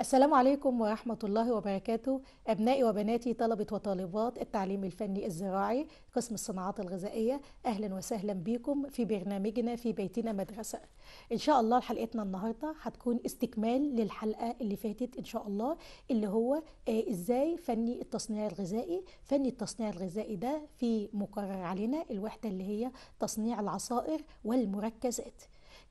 السلام عليكم ورحمة الله وبركاته أبنائي وبناتي طلبة وطالبات التعليم الفني الزراعي قسم الصناعات الغذائية أهلا وسهلا بكم في برنامجنا في بيتنا مدرسة إن شاء الله حلقتنا النهاردة هتكون استكمال للحلقة اللي فاتت إن شاء الله اللي هو آه، إزاي فني التصنيع الغذائي فني التصنيع الغذائي ده في مقرر علينا الوحدة اللي هي تصنيع العصائر والمركزات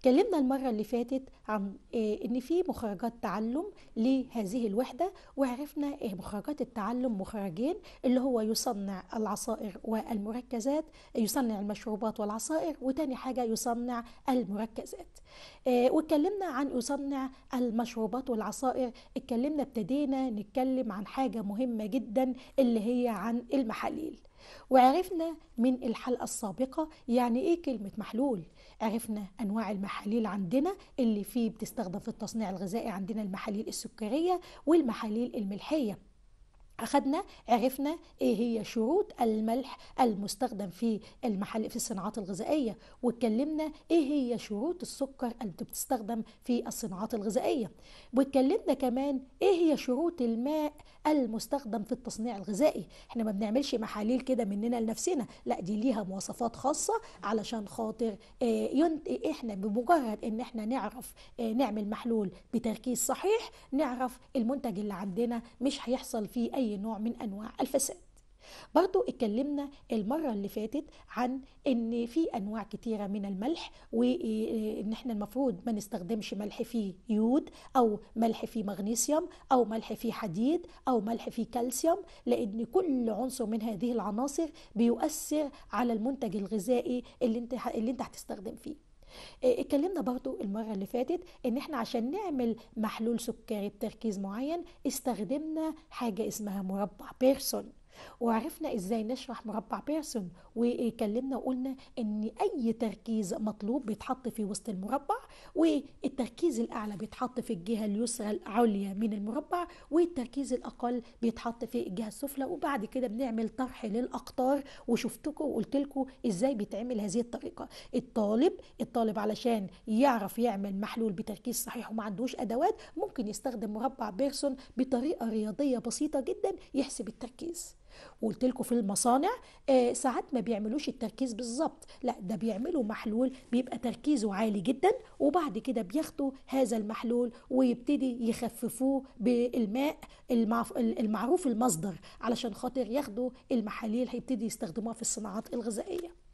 اتكلمنا المرة اللي فاتت عن آه، ان في مخرجات تعلم لهذه الوحدة وعرفنا آه، مخرجات التعلم مخرجين اللي هو يصنع العصائر والمركزات يصنع المشروبات والعصائر وتاني حاجة يصنع المركزات آه، واتكلمنا عن يصنع المشروبات والعصائر اتكلمنا ابتدينا نتكلم عن حاجة مهمة جدا اللي هي عن المحاليل وعرفنا من الحلقة السابقة يعني ايه كلمة محلول عرفنا انواع المحاليل عندنا اللي فيه بتستخدم في التصنيع الغذائي عندنا المحاليل السكريه والمحاليل الملحيه أخذنا عرفنا إيه هي شروط الملح المستخدم في المحل في الصناعات الغذائية واتكلمنا إيه هي شروط السكر اللي بتستخدم في الصناعات الغذائية واتكلمنا كمان إيه هي شروط الماء المستخدم في التصنيع الغذائي احنا ما بنعملش محاليل كده مننا لنفسنا لا دي ليها مواصفات خاصة علشان خاطر آه، احنا بمجرد ان احنا نعرف آه، نعمل محلول بتركيز صحيح نعرف المنتج اللي عندنا مش هيحصل فيه أي أي نوع من أنواع الفساد برضو اتكلمنا المرة اللي فاتت عن ان في انواع كتيرة من الملح وان إيه، إيه، احنا المفروض ما نستخدمش ملح فيه يود او ملح فيه مغنيسيوم او ملح فيه حديد او ملح فيه كالسيوم لان كل عنصر من هذه العناصر بيؤثر على المنتج الغذائي اللي انت اللي انت هتستخدم فيه آه، اتكلمنا برضو المرة اللي فاتت ان احنا عشان نعمل محلول سكري بتركيز معين استخدمنا حاجة اسمها مربع بيرسون وعرفنا ازاي نشرح مربع بيرسون واتكلمنا وقلنا ان اي تركيز مطلوب بيتحط في وسط المربع والتركيز الاعلى بيتحط في الجهه اليسرى العليا من المربع والتركيز الاقل بيتحط في الجهه السفلى وبعد كده بنعمل طرح للاقطار وشفتكم وقلت لكم ازاي بيتعمل هذه الطريقه الطالب الطالب علشان يعرف يعمل محلول بتركيز صحيح وما عندوش ادوات ممكن يستخدم مربع بيرسون بطريقه رياضيه بسيطه جدا يحسب التركيز وقلت لكم في المصانع آه ساعات ما بيعملوش التركيز بالظبط لا ده بيعملوا محلول بيبقى تركيزه عالي جدا وبعد كده بياخدوا هذا المحلول ويبتدي يخففوه بالماء المعروف المصدر علشان خاطر ياخدوا المحاليل هيبتدي يستخدموها في الصناعات الغذائيه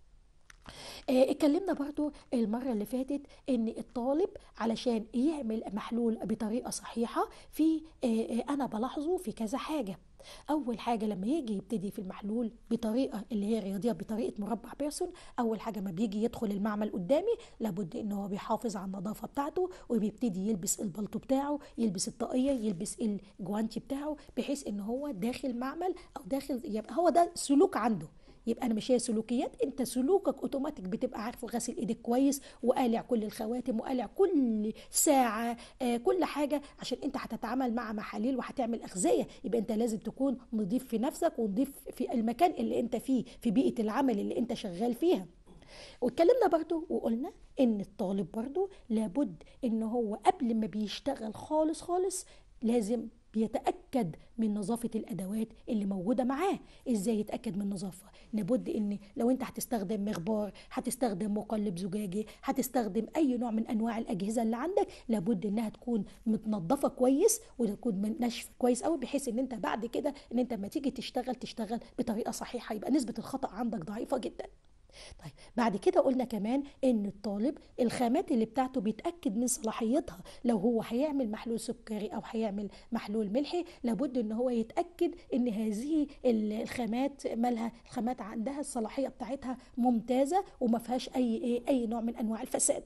آه، اتكلمنا برضو المرة اللي فاتت ان الطالب علشان يعمل محلول بطريقة صحيحة في آه، آه، انا بلاحظه في كذا حاجة اول حاجه لما يجي يبتدي في المحلول بطريقه اللي هي رياضيه بطريقه مربع بيرسون اول حاجه ما بيجي يدخل المعمل قدامي لابد ان هو بيحافظ على النظافه بتاعته وبيبتدي يلبس البلطو بتاعه يلبس الطاقيه يلبس الجوانتي بتاعه بحيث ان هو داخل معمل او داخل يبقى هو ده سلوك عنده يبقى انا مش هي سلوكيات انت سلوكك اوتوماتيك بتبقى عارفه غسل ايدك كويس وقالع كل الخواتم وقالع كل ساعه آه كل حاجه عشان انت هتتعامل مع محاليل وهتعمل اغذيه يبقى انت لازم تكون نضيف في نفسك ونضيف في المكان اللي انت فيه في بيئه العمل اللي انت شغال فيها واتكلمنا برضو وقلنا ان الطالب برضو لابد ان هو قبل ما بيشتغل خالص خالص لازم بيتأكد من نظافة الأدوات اللي موجودة معاه إزاي يتأكد من النظافة لابد إن لو أنت هتستخدم مغبار هتستخدم مقلب زجاجي هتستخدم أي نوع من أنواع الأجهزة اللي عندك لابد إنها تكون متنظفة كويس وتكون ناشفة كويس قوي بحيث إن أنت بعد كده إن أنت لما تيجي تشتغل تشتغل بطريقة صحيحة يبقى نسبة الخطأ عندك ضعيفة جدا طيب بعد كده قلنا كمان ان الطالب الخامات اللي بتاعته بيتاكد من صلاحيتها لو هو هيعمل محلول سكري او هيعمل محلول ملحي لابد ان هو يتاكد ان هذه الخامات مالها الخامات عندها الصلاحيه بتاعتها ممتازه وما فيهاش اي إيه، اي نوع من انواع الفساد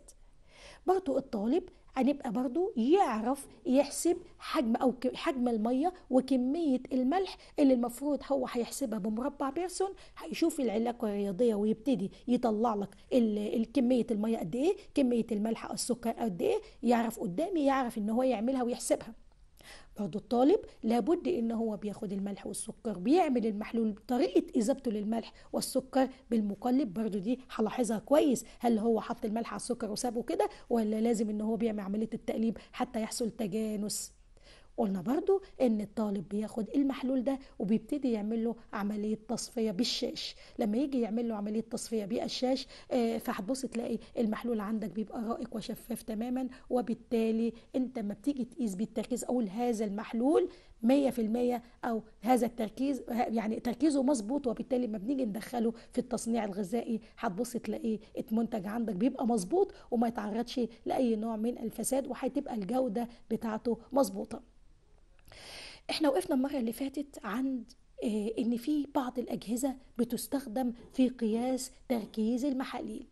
برضو الطالب هنبقى برضو يعرف يحسب حجم او حجم الميه وكميه الملح اللي المفروض هو هيحسبها بمربع بيرسون هيشوف العلاقه الرياضيه ويبتدي يطلع لك كميه الميه قد ايه كميه الملح او السكر قد ايه يعرف قدامي يعرف ان هو يعملها ويحسبها برضو الطالب لابد ان هو بياخد الملح والسكر بيعمل المحلول طريقه اذابته للملح والسكر بالمقلب برضو دي هلاحظها كويس هل هو حط الملح على السكر وسابه كده ولا لازم ان هو بيعمل عمليه التقليب حتى يحصل تجانس قلنا برضو ان الطالب بياخد المحلول ده وبيبتدي يعمل له عمليه تصفيه بالشاش لما يجي يعمل له عمليه تصفيه بالشاش آه، فهتبص تلاقي المحلول عندك بيبقى رائق وشفاف تماما وبالتالي انت ما بتيجي تقيس بالتركيز اقول هذا المحلول 100% او هذا التركيز يعني تركيزه مظبوط وبالتالي ما بنيجي ندخله في التصنيع الغذائي هتبص تلاقيه المنتج عندك بيبقى مظبوط وما يتعرضش لاي نوع من الفساد وهتبقى الجوده بتاعته مظبوطه احنا وقفنا المره اللي فاتت عند آه، ان في بعض الاجهزه بتستخدم في قياس تركيز المحاليل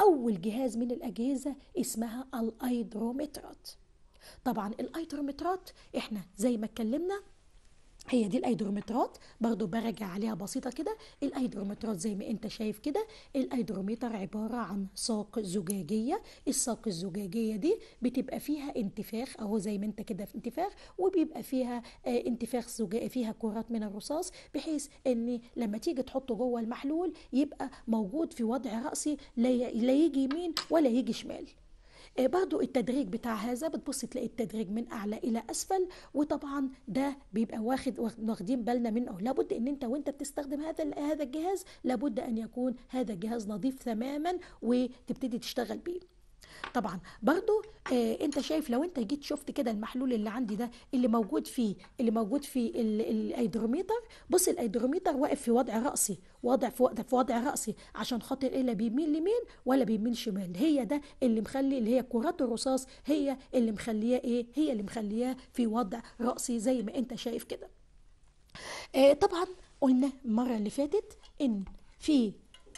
اول جهاز من الاجهزه اسمها الايدرومترات طبعا الايدرومترات احنا زي ما اتكلمنا هي دي الايدرومترات برضو برجع عليها بسيطه كده الايدرومترات زي ما انت شايف كده الايدرومتر عباره عن ساق زجاجيه الساق الزجاجيه دي بتبقى فيها انتفاخ اهو زي ما انت كده في انتفاخ وبيبقى فيها آه انتفاخ زجاجي فيها كرات من الرصاص بحيث ان لما تيجي تحطه جوه المحلول يبقى موجود في وضع راسي لا يجي يمين ولا يجي شمال آه، برضو التدريج بتاع هذا بتبص تلاقي التدريج من اعلى الى اسفل وطبعا ده بيبقى واخد واخدين بالنا منه لابد ان انت وانت بتستخدم هذا هذا الجهاز لابد ان يكون هذا الجهاز نظيف تماما وتبتدي تشتغل بيه طبعا برضو آه انت شايف لو انت جيت شفت كده المحلول اللي عندي ده اللي موجود فيه اللي موجود فيه الايدروميتر بص الايدروميتر واقف في وضع راسي وضع في وضع في وضع راسي عشان خاطر ايه لا بيميل لمين ولا بيميل شمال هي ده اللي مخلي اللي هي كرات الرصاص هي اللي مخلياه ايه هي اللي مخلياه في وضع راسي زي ما انت شايف كده آه طبعا قلنا المره اللي فاتت ان في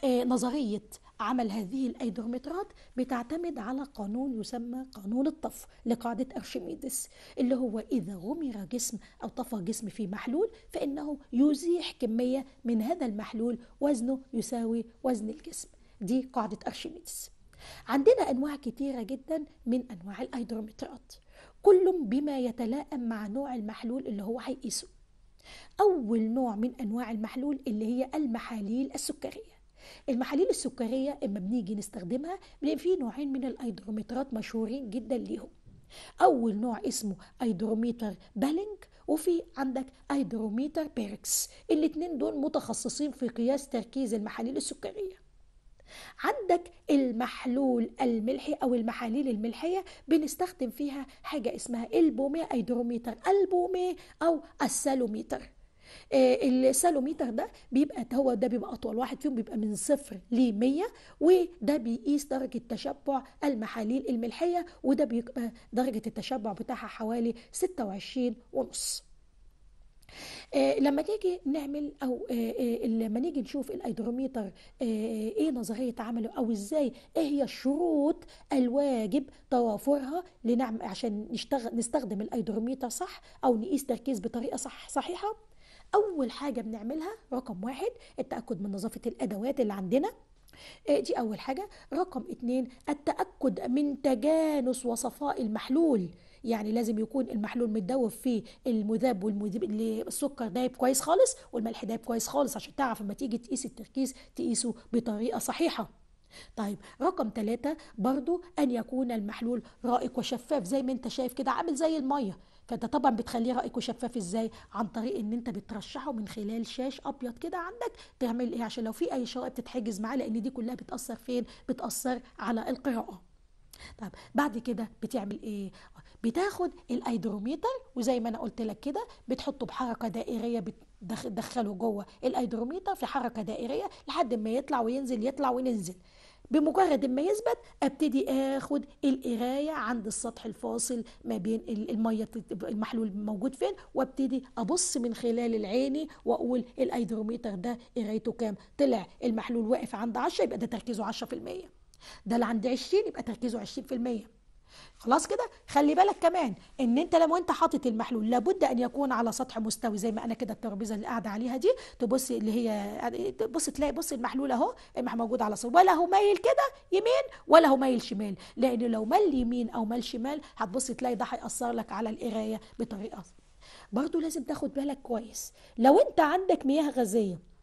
آه نظريه عمل هذه الايدرومترات بتعتمد على قانون يسمى قانون الطف لقاعده ارشميدس اللي هو اذا غمر جسم او طفى جسم في محلول فانه يزيح كميه من هذا المحلول وزنه يساوي وزن الجسم دي قاعده ارشميدس عندنا انواع كتيره جدا من انواع الايدرومترات كل بما يتلائم مع نوع المحلول اللي هو هيقيسه أول نوع من أنواع المحلول اللي هي المحاليل السكرية المحاليل السكريه اما بنيجي نستخدمها بنلاقي في نوعين من الايدروميترات مشهورين جدا ليهم اول نوع اسمه ايدروميتر بالينج وفي عندك ايدروميتر بيركس الاثنين دول متخصصين في قياس تركيز المحاليل السكريه عندك المحلول الملحي او المحاليل الملحيه بنستخدم فيها حاجه اسمها البومي ايدروميتر البومي او السالوميتر آه، السالوميتر ده بيبقى هو ده بيبقى اطول واحد فيهم بيبقى من صفر ل 100 وده بيقيس درجه تشبع المحاليل الملحيه وده بيبقى درجه التشبع بتاعها حوالي 26 ونص آه، لما تيجي نعمل او آه، لما نيجي نشوف الايدروميتر ايه نظريه عمله او ازاي ايه هي الشروط الواجب توافرها لنعم عشان نشتغل نستخدم الايدروميتر صح او نقيس تركيز بطريقه صح صحيحه اول حاجه بنعملها رقم واحد التاكد من نظافه الادوات اللي عندنا آه، دي اول حاجه رقم اتنين التاكد من تجانس وصفاء المحلول يعني لازم يكون المحلول متدوب في المذاب والمذيب السكر دايب كويس خالص والملح دايب كويس خالص عشان تعرف لما تيجي تقيس التركيز تقيسه بطريقه صحيحه طيب رقم ثلاثة برضو أن يكون المحلول رائق وشفاف زي ما أنت شايف كده عامل زي المية فده طبعا بتخليه رايكوا شفاف ازاي عن طريق ان انت بترشحه من خلال شاش ابيض كده عندك تعمل ايه عشان لو في اي شرائط بتتحجز معاه لان دي كلها بتاثر فين بتاثر على القراءه طب بعد كده بتعمل ايه بتاخد الايدروميتر وزي ما انا قلت لك كده بتحطه بحركه دائريه بتدخله جوه الايدروميتر في حركه دائريه لحد ما يطلع وينزل يطلع وينزل بمجرد ما يثبت ابتدي اخد القرايه عند السطح الفاصل ما بين الميه المحلول موجود فين وابتدي ابص من خلال العيني واقول الايدروميتر ده قرايته كام طلع المحلول واقف عند 10 يبقى ده تركيزه 10% ده اللي عند 20 يبقى تركيزه 20% خلاص كده خلي بالك كمان ان انت لما انت حاطط المحلول لابد ان يكون على سطح مستوي زي ما انا كده الترابيزه اللي قاعده عليها دي تبص اللي هي تبص تلاقي بص المحلول اهو موجود على سطح ولا هو مايل كده يمين ولا هو مايل شمال لان لو مال يمين او مال شمال هتبص تلاقي ده هيأثر لك على القرايه بطريقه برضو لازم تاخد بالك كويس لو انت عندك مياه غازيه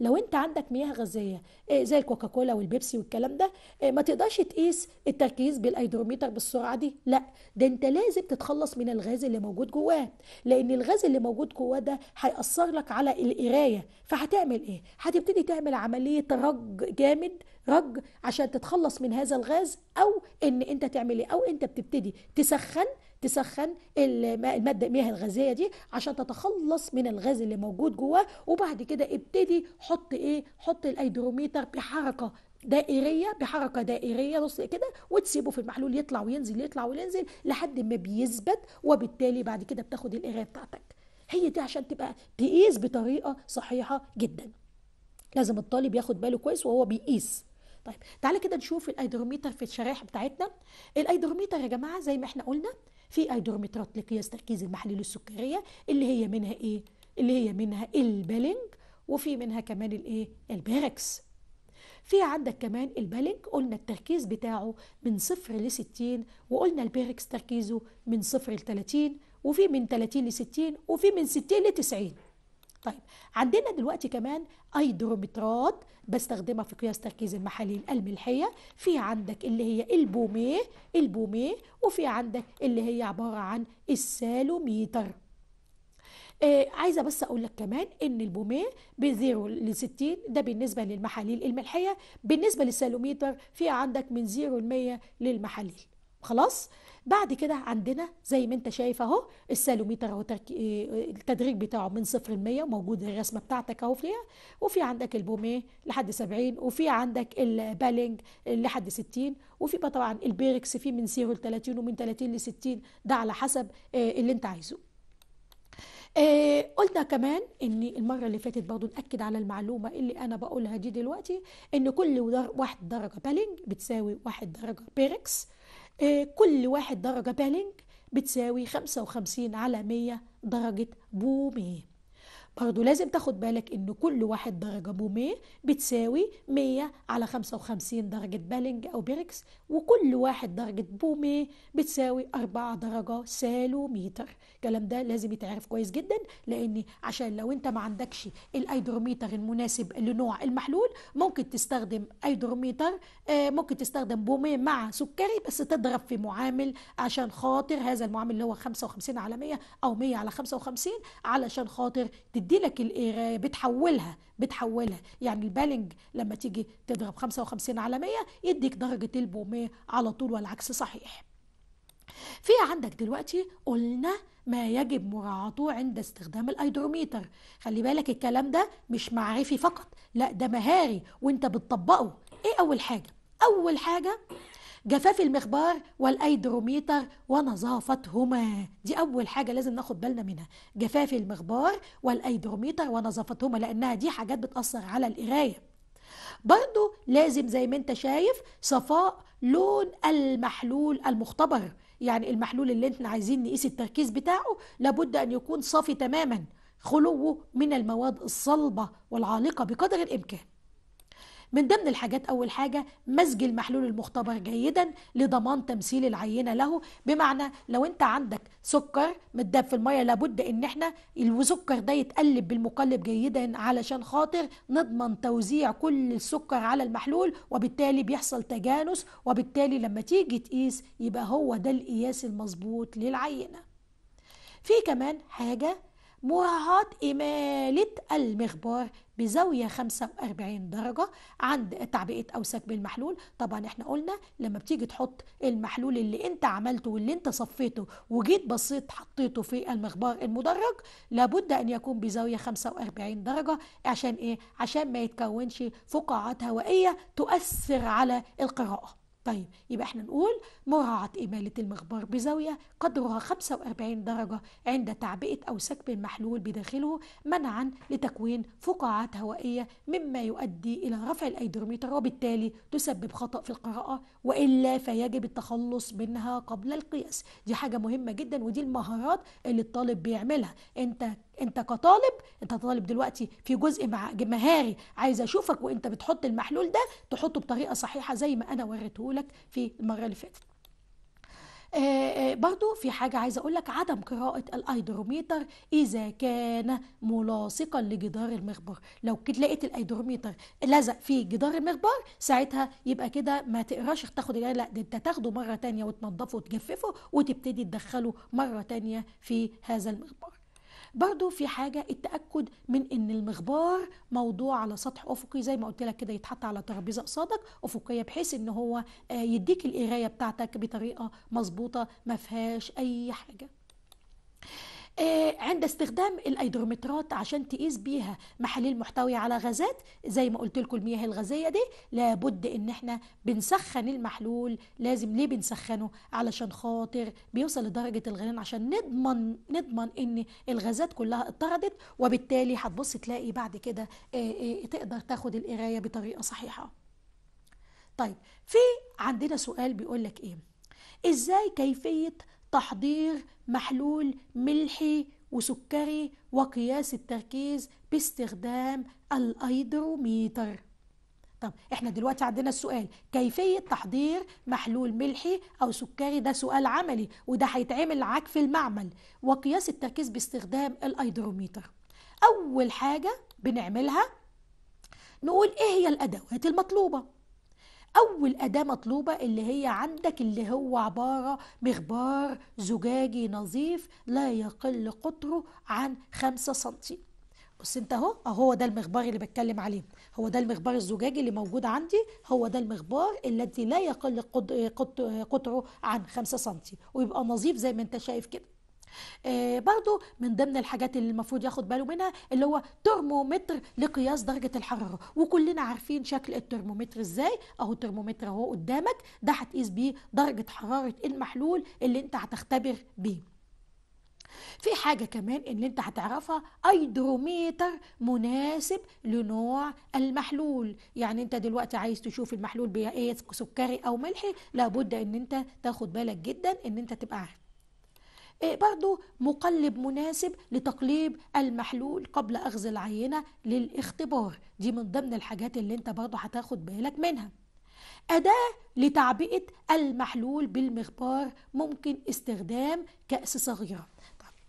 لو انت عندك مياه غازيه آه، زي الكوكاكولا والبيبسي والكلام ده آه، ما تقدرش تقيس التركيز بالايدروميتر بالسرعه دي لا ده انت لازم تتخلص من الغاز اللي موجود جواه لان الغاز اللي موجود جواه ده هيأثر لك على القرايه فهتعمل ايه هتبتدي تعمل عمليه رج جامد رج عشان تتخلص من هذا الغاز او ان انت تعمل ايه او انت بتبتدي تسخن تسخن الماده المياه الغازيه دي عشان تتخلص من الغاز اللي موجود جواه وبعد كده ابتدي حط ايه حط الايدروميتر بحركه دائريه بحركه دائريه نص كده وتسيبه في المحلول يطلع وينزل يطلع وينزل لحد ما بيثبت وبالتالي بعد كده بتاخد القرايه بتاعتك هي دي عشان تبقى تقيس بطريقه صحيحه جدا لازم الطالب ياخد باله كويس وهو بيقيس طيب تعالى كده نشوف الايدروميتر في الشرائح بتاعتنا الايدروميتر يا جماعه زي ما احنا قلنا في ايدورمترات لقياس تركيز المحلول السكريه اللي هي منها ايه اللي هي منها البالنج وفي منها كمان الايه البيركس في عندك كمان البالنج قلنا التركيز بتاعه من صفر ل 60 وقلنا البيركس تركيزه من صفر ل 30 وفي من 30 ل 60 وفي من 60 ل 90 طيب عندنا دلوقتي كمان ايدرومترات بستخدمها في قياس تركيز المحاليل الملحيه في عندك اللي هي البوميه البوميه وفي عندك اللي هي عباره عن السالوميتر آه عايزه بس اقول لك كمان ان البوميه ب 0 ل 60 ده بالنسبه للمحاليل الملحيه بالنسبه للسالوميتر في عندك من 0 ل 100 للمحاليل خلاص بعد كده عندنا زي ما انت شايف اهو السالوميتر اهو آه، التدريج بتاعه من صفر ل 100 موجود الرسمه بتاعتك اهو فيها وفي عندك البوميه لحد 70 وفي عندك البالينج لحد 60 وفي بقى طبعا البيركس في من 0 ل 30 ومن 30 ل 60 ده على حسب آه، اللي انت عايزه. آه، قلنا كمان ان المره اللي فاتت برضو ناكد على المعلومه اللي انا بقولها دي دلوقتي ان كل واحد درجه بالينج بتساوي واحد درجه بيركس آه، كل واحد درجة بالينج بتساوي 55 على 100 درجة بومين برضو لازم تاخد بالك ان كل واحد درجة بوميه بتساوي 100 على 55 درجة بالينج او بيركس وكل واحد درجة بوميه بتساوي 4 درجة سالو ميتر الكلام ده لازم يتعرف كويس جدا لان عشان لو انت ما عندكش الايدروميتر المناسب لنوع المحلول ممكن تستخدم ايدروميتر آه، ممكن تستخدم بوميه مع سكري بس تضرب في معامل عشان خاطر هذا المعامل اللي هو 55 على 100 او 100 على 55 علشان خاطر بتدي لك بتحولها بتحولها يعني البالنج لما تيجي تضرب 55 على 100 يديك درجة البوميه على طول والعكس صحيح في عندك دلوقتي قلنا ما يجب مراعاته عند استخدام الايدروميتر خلي بالك الكلام ده مش معرفي فقط لا ده مهاري وانت بتطبقه ايه اول حاجه اول حاجه جفاف المخبار والايدروميتر ونظافتهما دي اول حاجه لازم ناخد بالنا منها جفاف المخبار والايدروميتر ونظافتهما لانها دي حاجات بتاثر على القرايه برضو لازم زي ما انت شايف صفاء لون المحلول المختبر يعني المحلول اللي احنا عايزين نقيس التركيز بتاعه لابد ان يكون صافي تماما خلوه من المواد الصلبه والعالقه بقدر الامكان من ضمن الحاجات أول حاجة مزج المحلول المختبر جيدا لضمان تمثيل العينة له بمعنى لو أنت عندك سكر متداب في المية لابد أن احنا السكر ده يتقلب بالمقلب جيدا علشان خاطر نضمن توزيع كل السكر على المحلول وبالتالي بيحصل تجانس وبالتالي لما تيجي تقيس يبقى هو ده القياس المظبوط للعينة في كمان حاجة مراعاة إمالة المخبار بزاوية 45 درجة عند تعبئة أوساك بالمحلول طبعا احنا قلنا لما بتيجي تحط المحلول اللي انت عملته واللي انت صفيته وجيت بصيت حطيته في المخبار المدرج لابد أن يكون بزاوية 45 درجة عشان ايه؟ عشان ما يتكونش فقاعات هوائية تؤثر على القراءة طيب يبقى احنا نقول مراعاة إمالة المخبار بزاوية قدرها 45 درجة عند تعبئة أو سكب المحلول بداخله منعا لتكوين فقاعات هوائية مما يؤدي إلى رفع الأيدروميتر وبالتالي تسبب خطأ في القراءة وإلا فيجب التخلص منها قبل القياس دي حاجة مهمة جدا ودي المهارات اللي الطالب بيعملها انت انت كطالب انت طالب دلوقتي في جزء مهاري عايز اشوفك وانت بتحط المحلول ده تحطه بطريقه صحيحه زي ما انا وريته لك في المره اللي فاتت آه، آه، برضو في حاجة عايزة أقول لك عدم قراءة الأيدروميتر إذا كان ملاصقا لجدار المخبر لو كنت لقيت الأيدروميتر لزق في جدار المخبر ساعتها يبقى كده ما تقراش تاخد لا ده أنت تاخده مرة تانية وتنظفه وتجففه وتبتدي تدخله مرة تانية في هذا المخبر برضو في حاجة التأكد من ان المغبار موضوع على سطح افقي زي ما قلت لك كده يتحط على ترابيزة قصادك افقية بحيث ان هو آه، يديك القراية بتاعتك بطريقة مظبوطة ما فيهاش اي حاجة آه، عند استخدام الايدرومترات عشان تقيس بيها محاليل محتويه على غازات زي ما قلت لكم المياه الغازيه دي لابد ان احنا بنسخن المحلول لازم ليه بنسخنه علشان خاطر بيوصل لدرجه الغليان عشان نضمن نضمن ان الغازات كلها اطردت وبالتالي هتبص تلاقي بعد كده آه، آه، تقدر تاخد القرايه بطريقه صحيحه طيب في عندنا سؤال بيقول لك ايه ازاي كيفيه تحضير محلول ملحي وسكري وقياس التركيز باستخدام الايدروميتر طب احنا دلوقتي عندنا السؤال كيفية تحضير محلول ملحي او سكري ده سؤال عملي وده هيتعمل عك في المعمل وقياس التركيز باستخدام الايدروميتر اول حاجة بنعملها نقول ايه هي الادوات المطلوبة اول اداه مطلوبه اللي هي عندك اللي هو عباره مغبار زجاجي نظيف لا يقل قطره عن خمسة سنتي بص انت اهو اهو ده المغبار اللي بتكلم عليه هو ده المغبار الزجاجي اللي موجود عندي هو ده المغبار الذي لا يقل قطره عن 5 سم ويبقى نظيف زي ما انت شايف كده آه، برضو من ضمن الحاجات اللي المفروض ياخد باله منها اللي هو ترمومتر لقياس درجة الحرارة وكلنا عارفين شكل الترمومتر ازاي اهو الترمومتر اهو قدامك ده هتقيس بيه درجة حرارة المحلول اللي انت هتختبر بيه في حاجة كمان ان انت هتعرفها ايدروميتر مناسب لنوع المحلول يعني انت دلوقتي عايز تشوف المحلول بيا ايه سكري او ملحي لابد ان انت تاخد بالك جدا ان انت تبقى عارف إيه، برضو مقلب مناسب لتقليب المحلول قبل أخذ العينة للاختبار دي من ضمن الحاجات اللي انت برضو هتاخد بالك منها أداة لتعبئة المحلول بالمخبار ممكن استخدام كأس صغيرة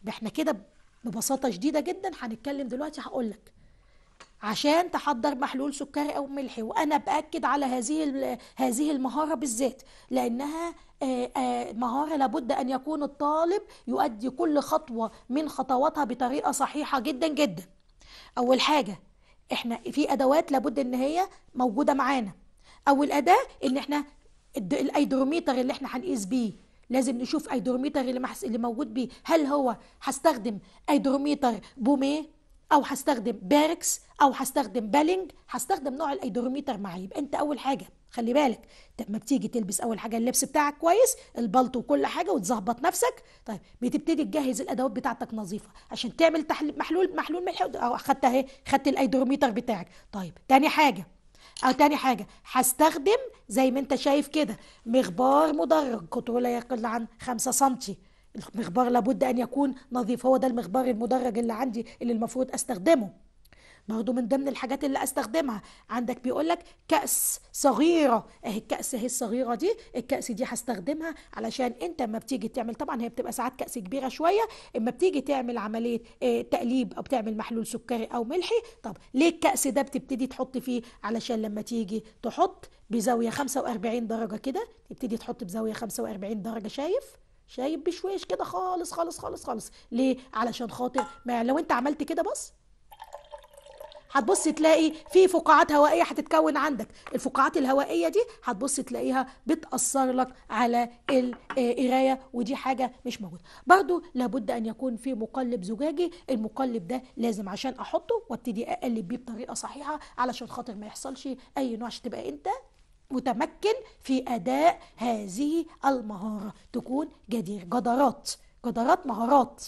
طب احنا كده ببساطة شديدة جدا هنتكلم دلوقتي هقولك عشان تحضر محلول سكري او ملحي وانا باكد على هذه هذه المهاره بالذات لانها آه، آه، مهارة لابد أن يكون الطالب يؤدي كل خطوة من خطواتها بطريقة صحيحة جدا جدا أول حاجة احنا في أدوات لابد أن هي موجودة معانا أول أداة إن احنا الايدروميتر اللي احنا هنقيس بيه لازم نشوف ايدروميتر اللي, اللي موجود بيه هل هو هستخدم ايدروميتر بوميه او هستخدم باركس او هستخدم بالينج هستخدم نوع الايدروميتر معاه يبقى انت اول حاجه خلي بالك لما بتيجي تلبس اول حاجه اللبس بتاعك كويس البلطو وكل حاجه وتظبط نفسك طيب بتبتدي تجهز الادوات بتاعتك نظيفه عشان تعمل تحليل محلول محلول ملح او خدت اهي خدت الايدروميتر بتاعك طيب تاني حاجه او تاني حاجه هستخدم زي ما انت شايف كده مغبار مدرج قطره لا يقل عن 5 سم المخبار لابد أن يكون نظيف هو ده المخبار المدرج اللي عندي اللي المفروض أستخدمه برضه من ضمن الحاجات اللي استخدمها عندك بيقول لك كأس صغيرة اهي الكأس اهي الصغيرة دي الكأس دي هستخدمها علشان انت اما بتيجي تعمل طبعا هي بتبقى ساعات كأس كبيرة شوية اما بتيجي تعمل عملية اه تقليب او بتعمل محلول سكري او ملحي طب ليه الكأس ده بتبتدي تحط فيه علشان لما تيجي تحط بزاوية 45 درجة كده تبتدي تحط بزاوية 45 درجة شايف شايب بشويش كده خالص خالص خالص خالص ليه علشان خاطر ما يعني لو انت عملت كده بص هتبص تلاقي في فقاعات هوائيه هتتكون عندك الفقاعات الهوائيه دي هتبص تلاقيها بتاثر لك على القرايه آه، ودي حاجه مش موجوده برضو لابد ان يكون في مقلب زجاجي المقلب ده لازم عشان احطه وابتدي اقلب بيه بطريقه صحيحه علشان خاطر ما يحصلش اي نوع تبقى انت متمكن في أداء هذه المهارة تكون جدير جدارات جدارات مهارات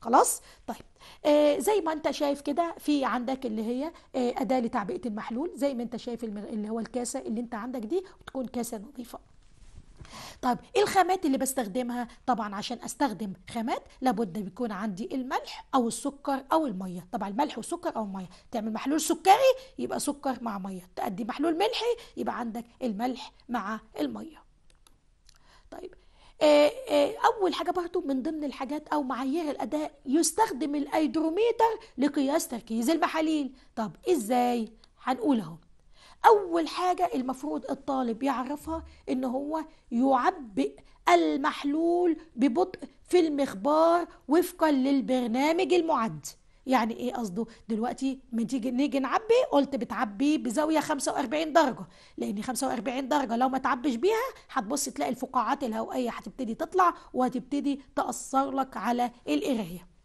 خلاص طيب آه زي ما انت شايف كده في عندك اللي هي آه أداة لتعبئة المحلول زي ما انت شايف اللي هو الكاسة اللي انت عندك دي وتكون كاسة نظيفة طيب ايه الخامات اللي بستخدمها طبعا عشان استخدم خامات لابد بيكون عندي الملح او السكر او الميه طبعا الملح والسكر او الميه تعمل محلول سكري يبقى سكر مع ميه تأدي محلول ملحي يبقى عندك الملح مع الميه طيب آه، آه، اول حاجه برضو من ضمن الحاجات او معايير الاداء يستخدم الايدروميتر لقياس تركيز المحاليل طب ازاي هنقول اهو اول حاجه المفروض الطالب يعرفها ان هو يعبئ المحلول ببطء في المخبار وفقا للبرنامج المعد يعني ايه قصده دلوقتي ما تيجي نيجي نعبي قلت بتعبي بزاويه 45 درجه لان 45 درجه لو ما تعبش بيها هتبص تلاقي الفقاعات الهوائيه هتبتدي تطلع وهتبتدي تاثر لك على القرايه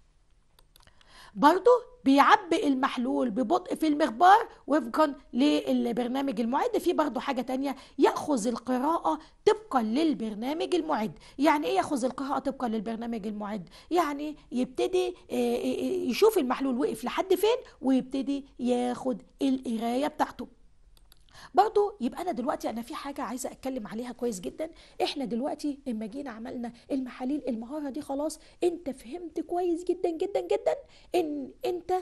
برضه بيعبئ المحلول ببطء في المخبار وفقا للبرنامج المعد في برضه حاجة تانية يأخذ القراءة طبقا للبرنامج المعد يعني ايه يأخذ القراءة طبقا للبرنامج المعد يعني يبتدي آه، آه، آه، يشوف المحلول وقف لحد فين ويبتدي ياخد القراية بتاعته برضو يبقى انا دلوقتي انا في حاجه عايزه اتكلم عليها كويس جدا احنا دلوقتي اما جينا عملنا المحاليل المهاره دي خلاص انت فهمت كويس جدا جدا جدا ان انت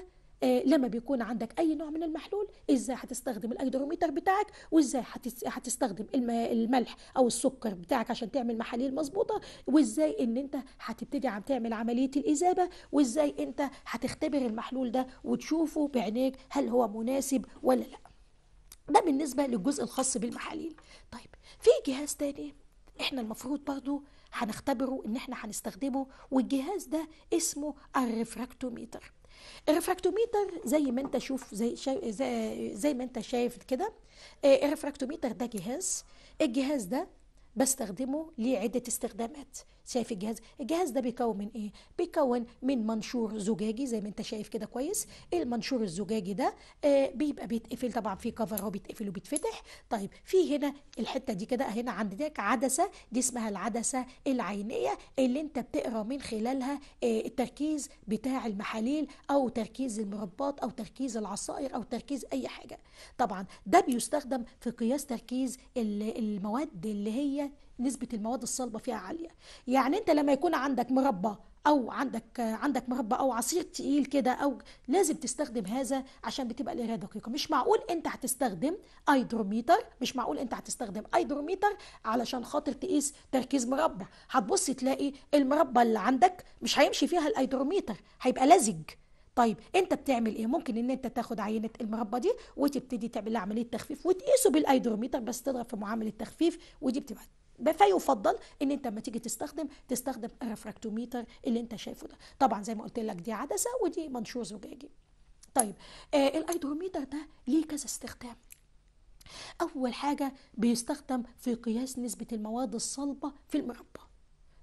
آه، لما بيكون عندك اي نوع من المحلول ازاي هتستخدم الايدروميتر بتاعك وازاي هتستخدم الملح او السكر بتاعك عشان تعمل محاليل مظبوطه وازاي ان انت هتبتدي عم تعمل عمليه الاذابه وازاي انت هتختبر المحلول ده وتشوفه بعينيك هل هو مناسب ولا لا ده بالنسبه للجزء الخاص بالمحاليل طيب في جهاز تاني احنا المفروض برضو هنختبره ان احنا هنستخدمه والجهاز ده اسمه الرفراكتوميتر الرفراكتوميتر زي ما انت شوف زي شا... زي, زي ما انت شايف كده آه، الرفراكتوميتر ده جهاز الجهاز ده بستخدمه لعدة استخدامات شايف الجهاز الجهاز ده بيكون من ايه بيكون من منشور زجاجي زي ما انت شايف كده كويس المنشور الزجاجي ده آه بيبقى بيتقفل طبعا في كفر هو بيتقفل وبيتفتح طيب في هنا الحته دي كده هنا عندك عدسه دي اسمها العدسه العينيه اللي انت بتقرا من خلالها آه التركيز بتاع المحاليل او تركيز المربات او تركيز العصائر او تركيز اي حاجه طبعا ده بيستخدم في قياس تركيز المواد اللي هي نسبه المواد الصلبه فيها عاليه يعني انت لما يكون عندك مربى او عندك عندك مربى او عصير تقيل كده او لازم تستخدم هذا عشان بتبقى القرايه دقيقه مش معقول انت هتستخدم ايدروميتر مش معقول انت هتستخدم ايدروميتر علشان خاطر تقيس تركيز مربى هتبص تلاقي المربى اللي عندك مش هيمشي فيها الايدروميتر هيبقى لزج طيب انت بتعمل ايه ممكن ان انت تاخد عينه المربى دي وتبتدي تعمل عمليه تخفيف وتقيسه بالايدروميتر بس تضرب في معامل التخفيف ودي بتبقى فيفضل ان انت لما تيجي تستخدم تستخدم الرفراكتوميتر اللي انت شايفه ده طبعا زي ما قلت لك دي عدسه ودي منشور زجاجي طيب آه الايدروميتر ده ليه كذا استخدام اول حاجه بيستخدم في قياس نسبه المواد الصلبه في المربى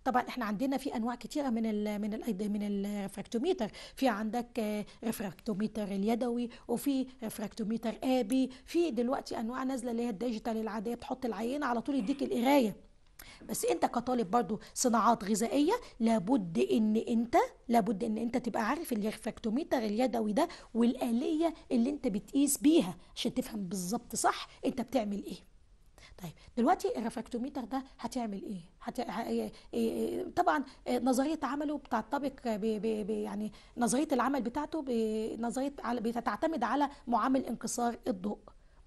طبعا احنا عندنا في انواع كتيره من الـ من الـ من الرفراكتوميتر في عندك آه، رفراكتوميتر اليدوي وفي رفراكتوميتر ابي في دلوقتي انواع نازله اللي هي الديجيتال العاديه بتحط العينه على طول يديك القرايه بس انت كطالب برضو صناعات غذائيه لابد ان انت لابد ان انت تبقى عارف الرفراكتوميتر اليدوي ده والاليه اللي انت بتقيس بيها عشان تفهم بالظبط صح انت بتعمل ايه طيب دلوقتي الرفاكتوميتر ده هتعمل ايه؟ هت... ه... اه، اه، اه، طبعا نظريه عمله بتعتبق ب... ب... ب... يعني نظريه العمل بتاعته ب... نظريه بتعتمد على معامل انكسار الضوء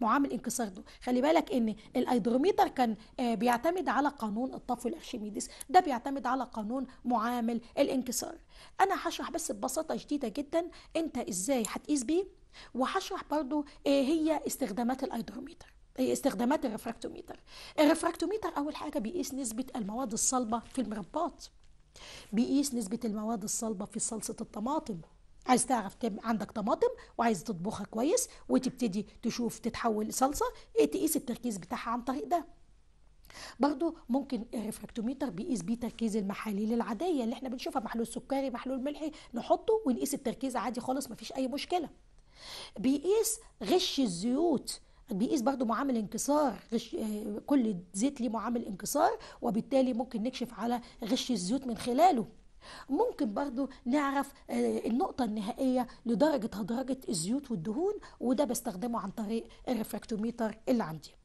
معامل انكسار ضوئي خلي بالك ان الايدروميتر كان آه، بيعتمد على قانون الطفو الارشميدس ده بيعتمد على قانون معامل الانكسار انا هشرح بس ببساطه شديده جدا انت ازاي هتقيس بيه وهشرح برضو ايه هي استخدامات الايدروميتر آه، استخدامات الرفراكتوميتر الرفراكتوميتر اول حاجه بيقيس نسبه المواد الصلبه في المربات بيقيس نسبه المواد الصلبه في صلصه الطماطم عايز تعرف عندك طماطم وعايز تطبخها كويس وتبتدي تشوف تتحول لصلصه تقيس التركيز بتاعها عن طريق ده برضو ممكن الريفراكتوميتر بيقيس بيه تركيز المحاليل العاديه اللي احنا بنشوفها محلول سكري محلول ملحي نحطه ونقيس التركيز عادي خالص مفيش اي مشكله بيقيس غش الزيوت بيقيس برضو معامل انكسار غش آه، كل زيت ليه معامل انكسار وبالتالي ممكن نكشف على غش الزيوت من خلاله ممكن برضو نعرف آه، النقطة النهائية لدرجة هدرجة الزيوت والدهون وده بستخدمه عن طريق الريفراكتوميتر اللي عندي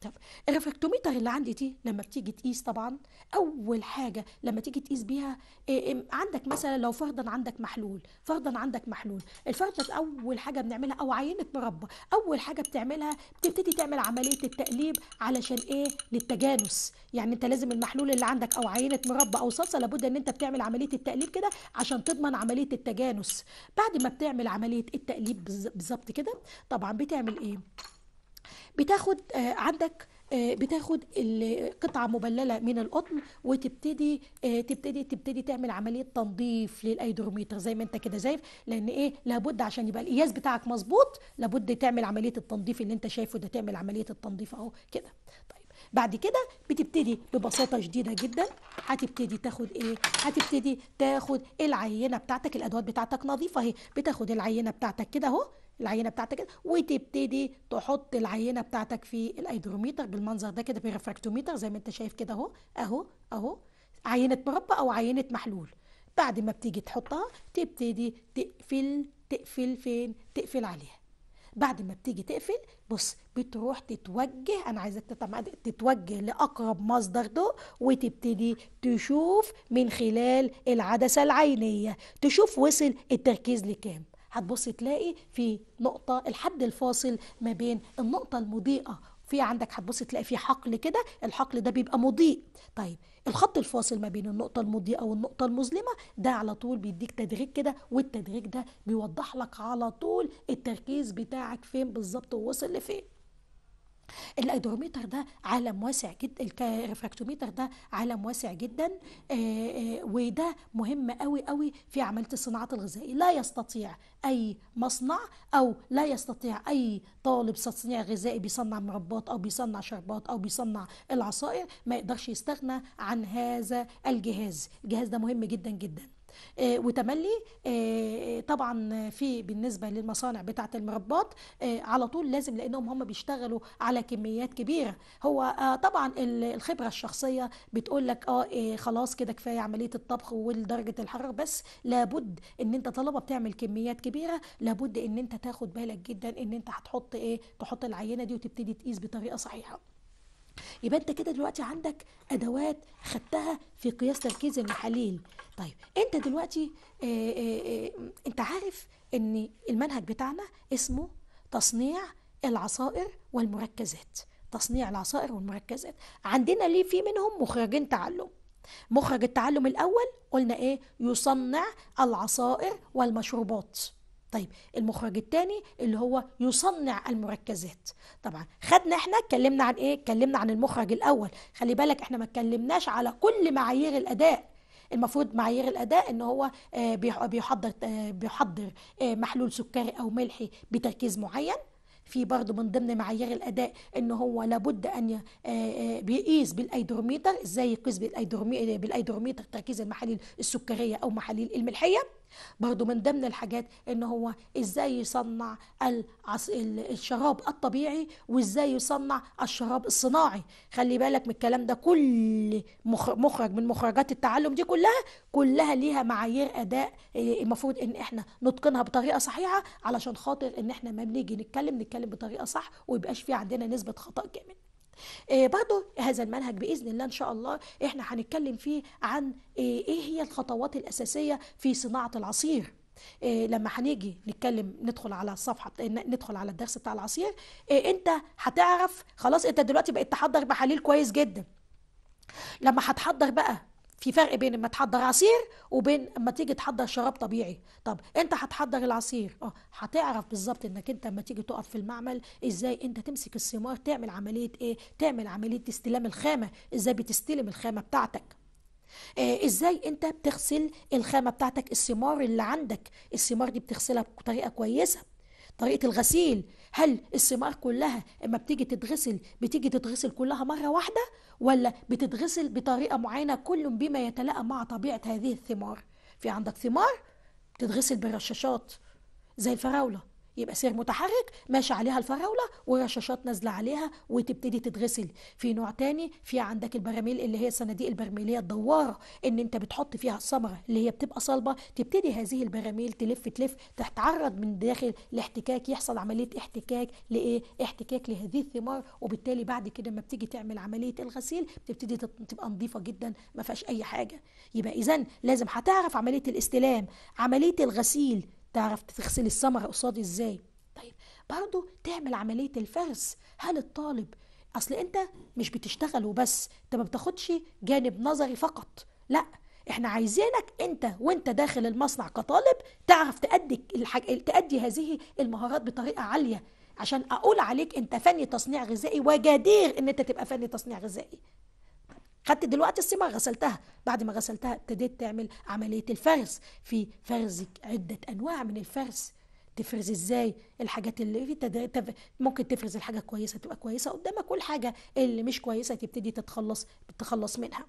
طب الرفركتوميتر اللي عندي دي لما بتيجي تقيس طبعا اول حاجه لما تيجي تقيس بيها إيه، إيه، عندك مثلا لو فرضا عندك محلول فرضا عندك محلول الفرضا اول حاجه بنعملها او عينه مربى اول حاجه بتعملها بتبتدي تعمل عمليه التقليب علشان ايه للتجانس يعني انت لازم المحلول اللي عندك او عينه مربى او صلصه لابد ان انت بتعمل عمليه التقليب كده عشان تضمن عمليه التجانس بعد ما بتعمل عمليه التقليب بالظبط كده طبعا بتعمل ايه بتاخد آه، عندك آه، بتاخد قطعة مبللة من القطن وتبتدي آه، تبتدي تبتدي تعمل عملية تنظيف للايدروميتر زي ما انت كده شايف لان ايه لابد عشان يبقى القياس بتاعك مظبوط لابد تعمل عملية التنظيف اللي انت شايفه ده تعمل عملية التنظيف اهو كده طيب بعد كده بتبتدي ببساطة شديدة جدا هتبتدي تاخد ايه هتبتدي تاخد العينة بتاعتك الادوات بتاعتك نظيفة اهي بتاخد العينة بتاعتك كده اهو العينه بتاعتك كده وتبتدي تحط العينه بتاعتك في الايدروميتر بالمنظر ده كده بالرفراكتوميتر زي ما انت شايف كده اهو اهو اهو عينه مربى او عينه محلول بعد ما بتيجي تحطها تبتدي تقفل تقفل فين تقفل عليها بعد ما بتيجي تقفل بص بتروح تتوجه انا عايزك تتوجه لاقرب مصدر ضوء وتبتدي تشوف من خلال العدسه العينيه تشوف وصل التركيز لكام هتبص تلاقي في نقطة الحد الفاصل ما بين النقطة المضيئة في عندك هتبص تلاقي في حقل كده الحقل ده بيبقى مضيء طيب الخط الفاصل ما بين النقطة المضيئة والنقطة المظلمة ده على طول بيديك تدريج كده والتدريج ده بيوضح لك على طول التركيز بتاعك فين بالظبط ووصل لفين الايدروميتر ده عالم واسع جدا الريفراكتوميتر ده عالم واسع جدا وده مهم قوي قوي في عمليه الصناعات الغذائيه لا يستطيع اي مصنع او لا يستطيع اي طالب تصنيع غذائي بيصنع مربات او بيصنع شربات او بيصنع العصائر ما يقدرش يستغنى عن هذا الجهاز الجهاز ده مهم جدا جدا آه، وتملي آه، طبعا في بالنسبه للمصانع بتاعه المربات آه، على طول لازم لانهم هم بيشتغلوا على كميات كبيره هو طبعا الخبره الشخصيه بتقول لك اه خلاص كده كفايه عمليه الطبخ ودرجه الحراره بس لابد ان انت طالما بتعمل كميات كبيره لابد ان انت تاخد بالك جدا ان انت هتحط ايه تحط العينه دي وتبتدي تقيس بطريقه صحيحه يبقى انت كده دلوقتي عندك ادوات خدتها في قياس تركيز المحاليل طيب انت دلوقتي اه اه اه انت عارف ان المنهج بتاعنا اسمه تصنيع العصائر والمركزات تصنيع العصائر والمركزات عندنا ليه في منهم مخرجين تعلم مخرج التعلم الاول قلنا ايه يصنع العصائر والمشروبات طيب المخرج الثاني اللي هو يصنع المركزات طبعا خدنا احنا اتكلمنا عن ايه اتكلمنا عن المخرج الاول خلي بالك احنا ما اتكلمناش على كل معايير الاداء المفروض معايير الاداء ان هو آه، بيحضر آه، بيحضر آه، محلول سكري او ملحي بتركيز معين في برضه من ضمن معايير الاداء ان هو لابد ان بيقيس بالايدروميتر ازاي يقيس بالايدروميتر تركيز المحاليل السكريه او محاليل الملحيه برضو من ضمن الحاجات ان هو ازاي يصنع الشراب الطبيعي وازاي يصنع الشراب الصناعي خلي بالك من الكلام ده كل مخرج من مخرجات التعلم دي كلها كلها ليها معايير اداء آه، المفروض ان احنا نتقنها بطريقه صحيحه علشان خاطر ان احنا ما بنيجي نتكلم نتكلم بطريقه صح ويبقاش في عندنا نسبه خطا كامل إيه، برضو هذا المنهج بإذن الله إن شاء الله إحنا هنتكلم فيه عن إيه, إيه هي الخطوات الأساسية في صناعة العصير إيه لما هنيجي نتكلم ندخل على الصفحه ندخل على الدرس بتاع العصير إيه انت هتعرف خلاص انت دلوقتي بقيت تحضر محاليل كويس جدا لما هتحضر بقى في فرق بين اما تحضر عصير وبين اما تيجي تحضر شراب طبيعي طب انت هتحضر العصير اه هتعرف بالظبط انك انت اما تيجي تقف في المعمل ازاي انت تمسك الثمار تعمل عمليه ايه تعمل عمليه استلام الخامه ازاي بتستلم الخامه بتاعتك آه ازاي انت بتغسل الخامه بتاعتك الثمار اللي عندك الثمار دي بتغسلها بطريقه كويسه طريقة الغسيل هل الثمار كلها اما بتيجي تتغسل بتيجي تتغسل كلها مرة واحدة ولا بتتغسل بطريقة معينة كل بما يتلائم مع طبيعة هذه الثمار في عندك ثمار بتتغسل بالرشاشات زي الفراولة يبقى سير متحرك ماشي عليها الفراوله ورشاشات نازله عليها وتبتدي تتغسل في نوع تاني في عندك البراميل اللي هي الصناديق البرميليه الدواره ان انت بتحط فيها الثمره اللي هي بتبقى صلبه تبتدي هذه البراميل تلف تلف تتعرض من داخل لاحتكاك يحصل عمليه احتكاك لايه احتكاك لهذه الثمار وبالتالي بعد كده لما بتيجي تعمل عمليه الغسيل بتبتدي تبقى نظيفه جدا ما فيهاش اي حاجه يبقى اذا لازم هتعرف عمليه الاستلام عمليه الغسيل تعرف تغسل الثمرة قصادي ازاي طيب برضو تعمل عملية الفرس هل الطالب اصل انت مش بتشتغل وبس انت ما بتاخدش جانب نظري فقط لا احنا عايزينك انت وانت داخل المصنع كطالب تعرف تأدي الحاج... تأدي هذه المهارات بطريقة عالية عشان اقول عليك انت فني تصنيع غذائي وجدير ان انت تبقى فني تصنيع غذائي خدت دلوقتي الصبغه غسلتها بعد ما غسلتها ابتديت تعمل عملية الفرز في فرز عدة أنواع من الفرز تفرز ازاي الحاجات اللي في تف... ممكن تفرز الحاجه كويسه تبقى كويسه قدامك والحاجه اللي مش كويسه تبتدي تتخلص تتخلص منها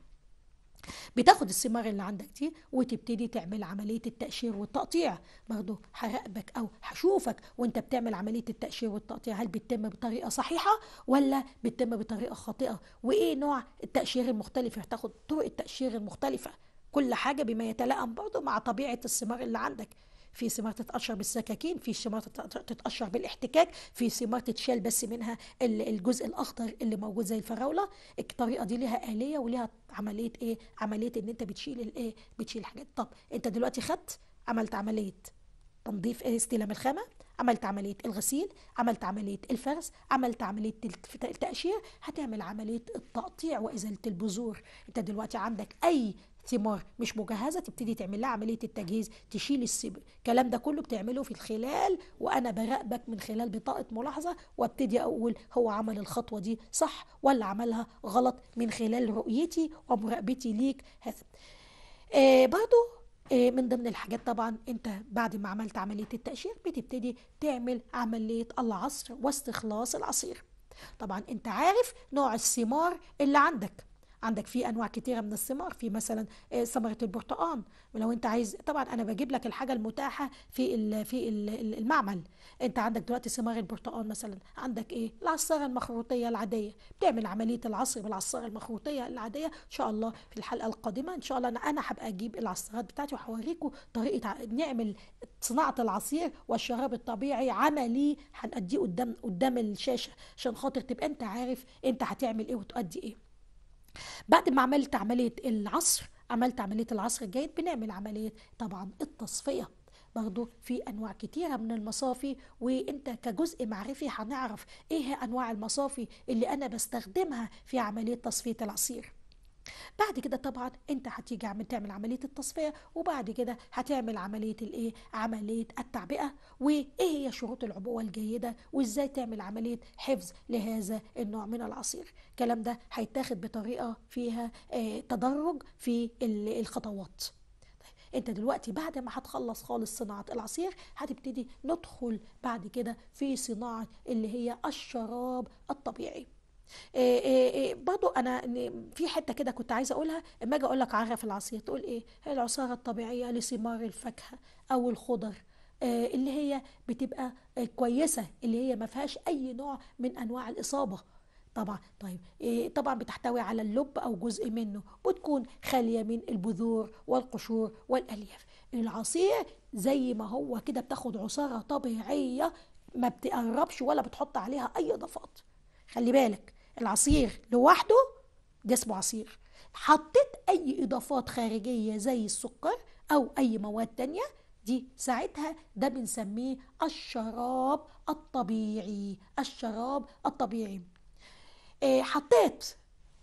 بتاخد الثمار اللي عندك دي وتبتدي تعمل عمليه التقشير والتقطيع برضه هراقبك او هشوفك وانت بتعمل عمليه التقشير والتقطيع هل بتتم بطريقه صحيحه ولا بتتم بطريقه خاطئه وايه نوع التقشير المختلف هتاخد طرق التقشير المختلفه كل حاجه بما يتلائم برضه مع طبيعه الثمار اللي عندك في ثمار تتقشر بالسكاكين في ثمار تتقشر بالاحتكاك في ثمار تتشال بس منها الجزء الاخضر اللي موجود زي الفراوله الطريقه دي ليها اليه وليها عمليه ايه عمليه ان انت بتشيل الايه بتشيل حاجات طب انت دلوقتي خدت عملت عمليه تنظيف استلام إيه؟ الخامه عملت عملية الغسيل عملت عملية الفرز عملت عملية التقشير هتعمل عملية التقطيع وإزالة البذور انت دلوقتي عندك أي ثمار مش مجهزه تبتدي تعمل لها عمليه التجهيز تشيل السبل الكلام ده كله بتعمله في الخلال وانا براقبك من خلال بطاقه ملاحظه وابتدي اقول هو عمل الخطوه دي صح ولا عملها غلط من خلال رؤيتي ومراقبتي ليك هذا آه برضو آه من ضمن الحاجات طبعا انت بعد ما عملت عمليه التاشير بتبتدي تعمل عمليه العصر واستخلاص العصير طبعا انت عارف نوع الثمار اللي عندك عندك في انواع كتيره من الثمار في مثلا آه، ثمره البرتقال ولو انت عايز طبعا انا بجيب لك الحاجه المتاحه في الـ في الـ المعمل انت عندك دلوقتي ثمار البرتقال مثلا عندك ايه العصاره المخروطيه العاديه بتعمل عمليه العصر بالعصاره المخروطيه العاديه ان شاء الله في الحلقه القادمه ان شاء الله انا هبقى اجيب العصارات بتاعتي وهوريكم طريقه نعمل صناعه العصير والشراب الطبيعي عملي هنأديه قدام قدام الشاشه عشان خاطر تبقى انت عارف انت هتعمل ايه وتؤدي ايه بعد ما عملت عمليه العصر عملت عمليه العصر الجيد بنعمل عمليه طبعا التصفيه برضو في انواع كتيره من المصافي وانت كجزء معرفي هنعرف ايه انواع المصافي اللي انا بستخدمها في عمليه تصفيه العصير بعد كده طبعا انت هتيجي عم تعمل عمليه التصفيه وبعد كده هتعمل عمليه الايه عمليه التعبئه وايه هي شروط العبوه الجيده وازاي تعمل عمليه حفظ لهذا النوع من العصير الكلام ده هيتاخد بطريقه فيها اه تدرج في الخطوات طيب، انت دلوقتي بعد ما هتخلص خالص صناعه العصير هتبتدي ندخل بعد كده في صناعه اللي هي الشراب الطبيعي آه، آه، آه، برضو انا في حته كده كنت عايزه اقولها اما اجي اقول لك عرف العصير تقول ايه هي العصاره الطبيعيه لثمار الفاكهه او الخضر اللي هي بتبقى كويسه اللي هي ما فيهاش اي نوع من انواع الاصابه طبعا طيب إيه طبعا بتحتوي على اللب او جزء منه وتكون خاليه من البذور والقشور والالياف العصير زي ما هو كده بتاخد عصاره طبيعيه ما بتقربش ولا بتحط عليها اي اضافات خلي بالك العصير لوحده ده اسمه عصير حطيت اي اضافات خارجيه زي السكر او اي مواد تانية دي ساعتها ده بنسميه الشراب الطبيعي الشراب الطبيعي آه، حطيت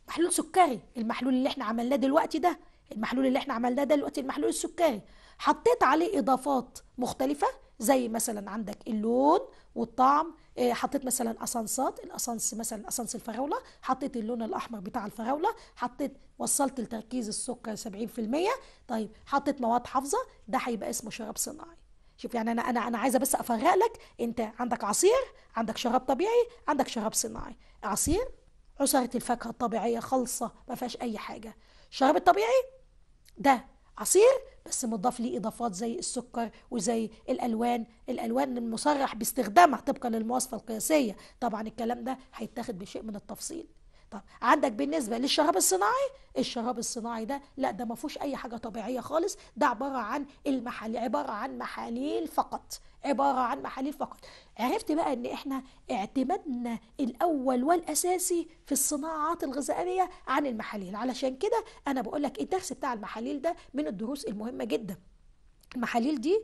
محلول سكري المحلول اللي احنا عملناه دلوقتي ده المحلول اللي احنا عملناه ده دلوقتي المحلول السكري حطيت عليه اضافات مختلفه زي مثلا عندك اللون والطعم آه، حطيت مثلا اسانسات الاسانس مثلا اسانس الفراوله حطيت اللون الاحمر بتاع الفراوله حطيت وصلت لتركيز السكر 70% طيب حطيت مواد حافظه ده هيبقى اسمه شراب صناعي شوف يعني انا انا انا عايزه بس افرق لك انت عندك عصير عندك شراب طبيعي عندك شراب صناعي عصير عصاره الفاكهه الطبيعيه خالصه ما فيهاش اي حاجه الشراب الطبيعي ده عصير بس مضاف ليه اضافات زي السكر وزي الالوان الالوان المصرح باستخدامها طبقا للمواصفه القياسيه طبعا الكلام ده هيتاخد بشيء من التفصيل طب عندك بالنسبه للشراب الصناعي الشراب الصناعي ده لا ده ما فيهوش اي حاجه طبيعيه خالص ده عباره عن المحاليل عباره عن محاليل فقط عباره عن محاليل فقط عرفت بقى ان احنا اعتمادنا الاول والاساسي في الصناعات الغذائيه عن المحاليل علشان كده انا بقول لك الدرس بتاع المحاليل ده من الدروس المهمه جدا المحاليل دي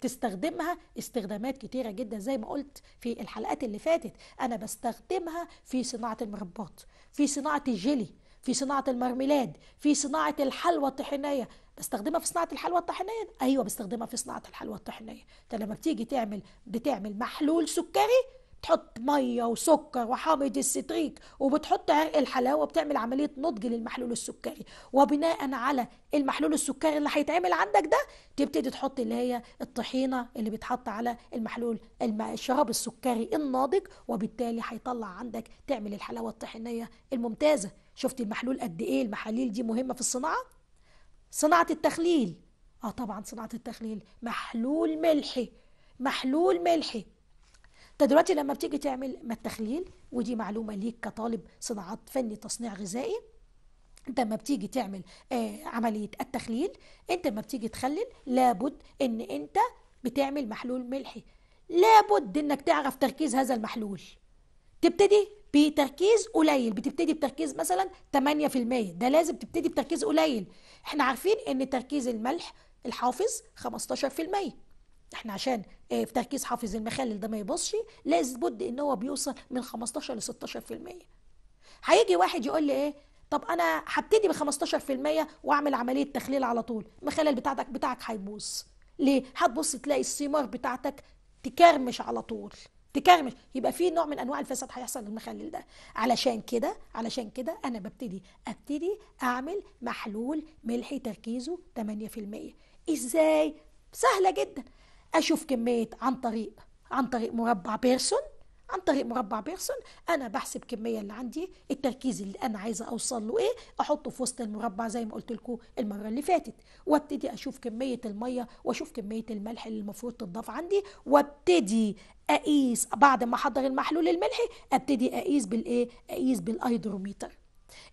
تستخدمها استخدامات كتيرة جدا زي ما قلت في الحلقات اللي فاتت أنا بستخدمها في صناعة المربات في صناعة الجيلي في صناعة المرميلاد في صناعة الحلوى الطحينية بستخدمها في صناعة الحلوى الطحينية أيوة بستخدمها في صناعة الحلوى الطحينية أنت لما بتيجي تعمل بتعمل محلول سكري تحط ميه وسكر وحامض الستريك وبتحط عرق الحلاوه بتعمل عمليه نضج للمحلول السكري وبناء على المحلول السكري اللي هيتعمل عندك ده تبتدي تحط اللي هي الطحينه اللي بيتحط على المحلول الشراب السكري الناضج وبالتالي هيطلع عندك تعمل الحلاوه الطحينيه الممتازه شفت المحلول قد ايه المحاليل دي مهمه في الصناعه صناعه التخليل اه طبعا صناعه التخليل محلول ملحي محلول ملحي انت دلوقتي لما بتيجي تعمل ما التخليل ودي معلومه ليك كطالب صناعات فني تصنيع غذائي انت لما بتيجي تعمل آه عمليه التخليل انت لما بتيجي تخلل لابد ان انت بتعمل محلول ملحي لابد انك تعرف تركيز هذا المحلول تبتدي بتركيز قليل بتبتدي بتركيز مثلا 8% ده لازم تبتدي بتركيز قليل احنا عارفين ان تركيز الملح الحافظ 15% احنا عشان آه، في تركيز حافظ المخلل ده ما يبصش لابد ان هو بيوصل من 15 ل 16% هيجي واحد يقول لي ايه طب انا هبتدي ب 15% واعمل عمليه تخليل على طول المخلل بتاعتك بتاعك هيبوظ ليه هتبص تلاقي الثمار بتاعتك تكرمش على طول تكرمش يبقى في نوع من انواع الفساد هيحصل للمخلل ده علشان كده علشان كده انا ببتدي ابتدي اعمل محلول ملحي تركيزه 8% ازاي سهله جدا اشوف كميه عن طريق عن طريق مربع بيرسون عن طريق مربع بيرسون انا بحسب الكميه اللي عندي التركيز اللي انا عايزه اوصل له ايه احطه في وسط المربع زي ما قلت لكم المره اللي فاتت وابتدي اشوف كميه الميه واشوف كميه الملح اللي المفروض تضاف عندي وابتدي اقيس بعد ما احضر المحلول الملحي ابتدي اقيس بالايه اقيس بالايدروميتر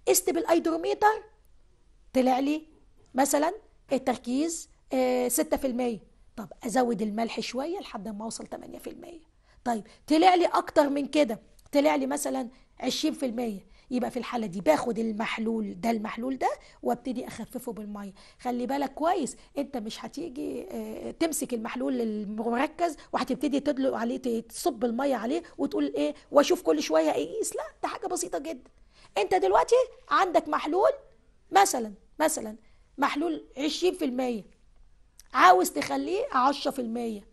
قست بالايدروميتر طلع لي مثلا التركيز آه 6% طب ازود الملح شويه لحد ما اوصل 8% طيب طلع لي اكتر من كده طلع لي مثلا 20% يبقى في الحاله دي باخد المحلول ده المحلول ده وابتدي اخففه بالميه خلي بالك كويس انت مش هتيجي آه، تمسك المحلول المركز وهتبتدي تدلق عليه تصب الميه عليه وتقول ايه واشوف كل شويه اقيس لا ده حاجه بسيطه جدا انت دلوقتي عندك محلول مثلا مثلا محلول 20% عاوز تخليه 10%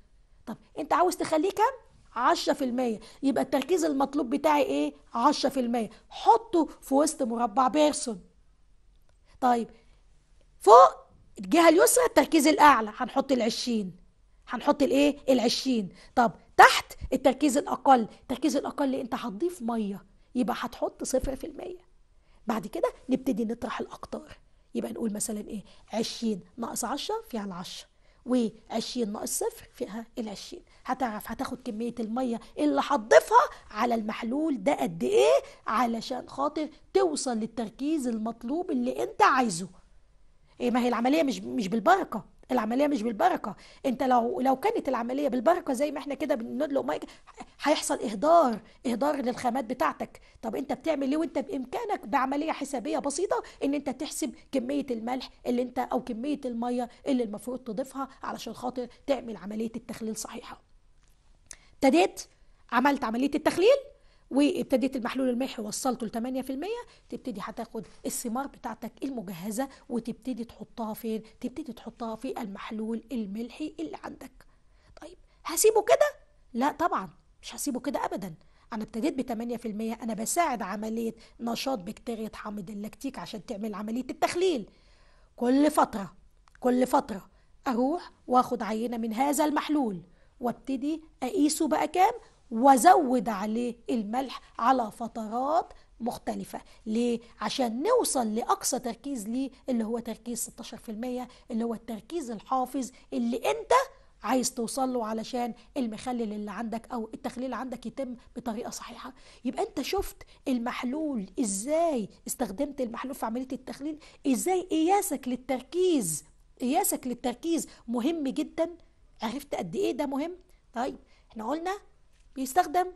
طب انت عاوز تخليه كام 10% يبقى التركيز المطلوب بتاعي ايه 10% حطه في وسط مربع بيرسون طيب فوق الجهه اليسرى التركيز الاعلى هنحط ال20 هنحط الايه ال20 طب تحت التركيز الاقل التركيز الاقل انت هتضيف ميه يبقى هتحط 0% بعد كده نبتدي نطرح الاقطار يبقى نقول مثلا ايه 20 ناقص 10 في على 10 و20 ناقص صفر فيها ال20 هتعرف هتاخد كمية المية اللي هتضيفها على المحلول ده قد ايه علشان خاطر توصل للتركيز المطلوب اللي انت عايزه ايه ما هي العملية مش مش بالبركة العمليه مش بالبركه انت لو لو كانت العمليه بالبركه زي ما احنا كده بندلق ميه هيحصل اهدار اهدار للخامات بتاعتك طب انت بتعمل ايه وانت بامكانك بعمليه حسابيه بسيطه ان انت تحسب كميه الملح اللي انت او كميه الميه اللي المفروض تضيفها علشان خاطر تعمل عمليه التخليل صحيحه ابتديت عملت عمليه التخليل وابتديت المحلول الملحي وصلته ل 8% تبتدي هتاخد الثمار بتاعتك المجهزه وتبتدي تحطها فين؟ تبتدي تحطها في المحلول الملحي اللي عندك. طيب هسيبه كده؟ لا طبعا مش هسيبه كده ابدا. انا ابتديت ب 8% انا بساعد عمليه نشاط بكتيريا حامض اللاكتيك عشان تعمل عمليه التخليل. كل فتره كل فتره اروح واخد عينه من هذا المحلول وابتدي اقيسه بقى كام وزود عليه الملح على فترات مختلفة ليه؟ عشان نوصل لأقصى تركيز ليه اللي هو تركيز 16% اللي هو التركيز الحافظ اللي أنت عايز توصل له علشان المخلل اللي عندك او التخليل عندك يتم بطريقه صحيحه يبقى انت شفت المحلول ازاي استخدمت المحلول في عمليه التخليل ازاي قياسك للتركيز قياسك للتركيز مهم جدا عرفت قد ايه ده مهم طيب احنا قلنا بيستخدم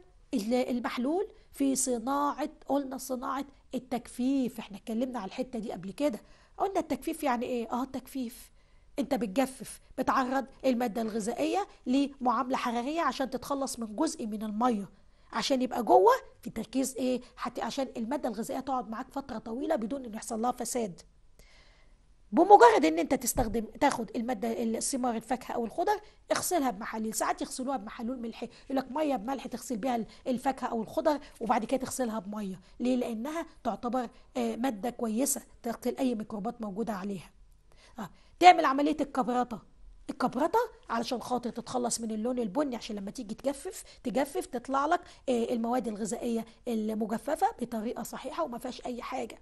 المحلول في صناعة قلنا صناعة التجفيف احنا اتكلمنا على الحتة دي قبل كده قلنا التجفيف يعني ايه اه التجفيف انت بتجفف بتعرض المادة الغذائية لمعاملة حرارية عشان تتخلص من جزء من المية عشان يبقى جوه في تركيز ايه حتى عشان المادة الغذائية تقعد معاك فترة طويلة بدون ان يحصل لها فساد بمجرد ان انت تستخدم تاخد الماده الثمار الفاكهه او الخضر اغسلها بمحاليل ساعات يغسلوها بمحلول ملحي يقول لك ميه بملح تغسل بيها الفاكهه او الخضر وبعد كده تغسلها بميه ليه لانها تعتبر آه، ماده كويسه تقتل اي ميكروبات موجوده عليها آه. تعمل عمليه الكبرطه الكبرطه علشان خاطر تتخلص من اللون البني عشان لما تيجي تجفف تجفف تطلع لك آه، المواد الغذائيه المجففه بطريقه صحيحه وما فيهاش اي حاجه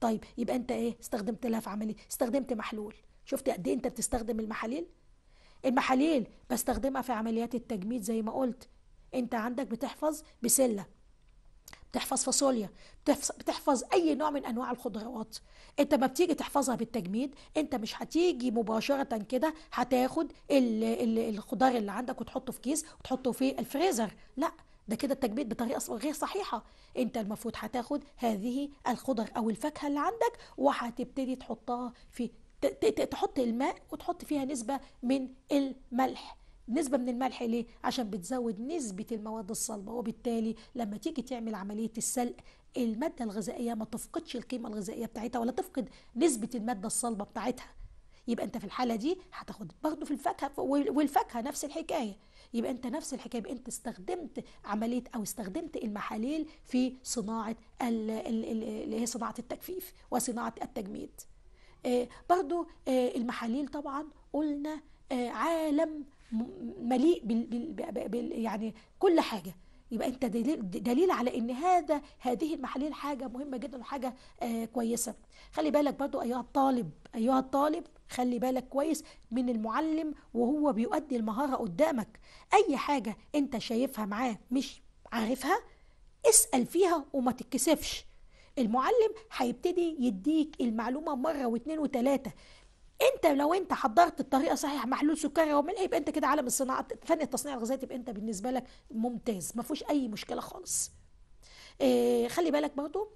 طيب يبقى انت ايه استخدمت لها في عمليه استخدمت محلول شفت قد ايه انت بتستخدم المحاليل المحاليل بستخدمها في عمليات التجميد زي ما قلت انت عندك بتحفظ بسله بتحفظ فاصوليا بتحفظ, اي نوع من انواع الخضروات انت ما بتيجي تحفظها بالتجميد انت مش هتيجي مباشره كده هتاخد الخضار اللي عندك وتحطه في كيس وتحطه في الفريزر لا ده كده التجميد بطريقه غير صحيحه انت المفروض هتاخد هذه الخضر او الفاكهه اللي عندك وهتبتدي تحطها في تحط الماء وتحط فيها نسبه من الملح نسبة من الملح ليه؟ عشان بتزود نسبة المواد الصلبة وبالتالي لما تيجي تعمل عملية السلق المادة الغذائية ما تفقدش القيمة الغذائية بتاعتها ولا تفقد نسبة المادة الصلبة بتاعتها يبقى انت في الحالة دي هتاخد برضه في الفاكهة والفاكهة نفس الحكاية يبقى انت نفس الحكايه يبقى انت استخدمت عمليه او استخدمت المحاليل في صناعه اللي هي صناعه التجفيف وصناعه التجميد آه، برضو آه، المحاليل طبعا قلنا آه، عالم مليء بال بال بال يعني كل حاجه يبقى انت دليل, على ان هذا هذه المحاليل حاجه مهمه جدا وحاجه كويسه خلي بالك برضو ايها الطالب ايها الطالب خلي بالك كويس من المعلم وهو بيؤدي المهارة قدامك أي حاجة أنت شايفها معاه مش عارفها اسأل فيها وما تتكسفش المعلم هيبتدي يديك المعلومة مرة واتنين وتلاتة انت لو انت حضرت الطريقه صحيح محلول سكري وملح يبقى انت كده عالم الصناعه فن التصنيع الغذائي يبقى انت بالنسبه لك ممتاز ما فيهوش اي مشكله خالص إيه خلي بالك برضو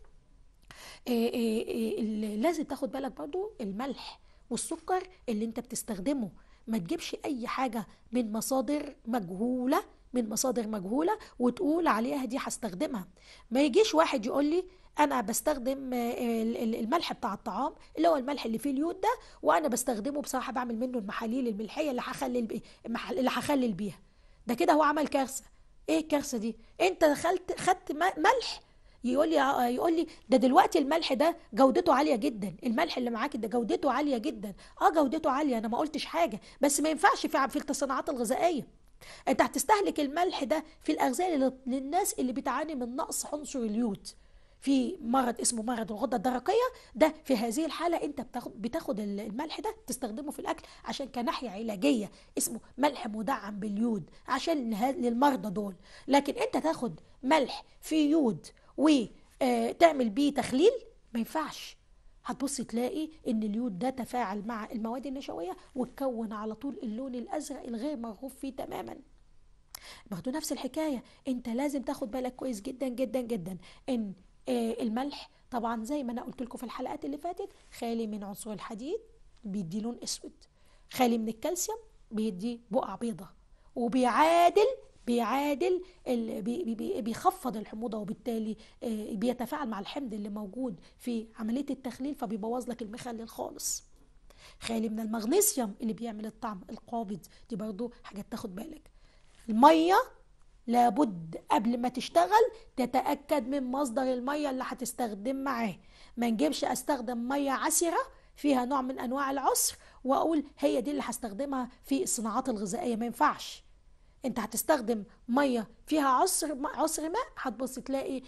إيه إيه لازم تاخد بالك برضو الملح والسكر اللي انت بتستخدمه ما تجيبش اي حاجه من مصادر مجهوله من مصادر مجهوله وتقول عليها دي هستخدمها ما يجيش واحد يقول لي انا بستخدم آه، الملح بتاع الطعام اللي هو الملح اللي فيه اليود ده وانا بستخدمه بصراحه بعمل منه المحاليل الملحيه اللي هخلل اللي هخلل بيها ده كده هو عمل كارثه ايه الكارثه دي انت دخلت خدت ملح يقول لي آه، يقول لي ده دلوقتي الملح ده جودته عاليه جدا الملح اللي معاك ده جودته عاليه جدا اه جودته عاليه انا ما قلتش حاجه بس ما ينفعش في في التصنيعات الغذائيه انت هتستهلك الملح ده في الاغذيه للناس اللي بتعاني من نقص عنصر اليود في مرض اسمه مرض الغده الدرقيه ده في هذه الحاله انت بتاخد, بتاخد الملح ده تستخدمه في الاكل عشان كناحيه علاجيه اسمه ملح مدعم باليود عشان للمرضى دول لكن انت تاخد ملح فيه يود وتعمل آه، بيه تخليل ما ينفعش هتبص تلاقي ان اليود ده تفاعل مع المواد النشويه وتكون على طول اللون الازرق الغير مرغوب فيه تماما برضه نفس الحكايه انت لازم تاخد بالك كويس جدا جدا جدا ان آه، الملح طبعا زي ما انا قلت لكم في الحلقات اللي فاتت خالي من عنصر الحديد بيدي لون اسود خالي من الكالسيوم بيدي بقع بيضه وبيعادل بيعادل بيخفض الحموضه وبالتالي آه، بيتفاعل مع الحمض اللي موجود في عمليه التخليل فبيبوظ لك المخلل خالص خالي من المغنيسيوم اللي بيعمل الطعم القابض دي برضو حاجات تاخد بالك الميه لابد قبل ما تشتغل تتاكد من مصدر الميه اللي هتستخدم معاه ما نجيبش استخدم ميه عسره فيها نوع من انواع العسر واقول هي دي اللي هستخدمها في الصناعات الغذائيه ما ينفعش انت هتستخدم ميه فيها عصر عصر ماء هتبص تلاقي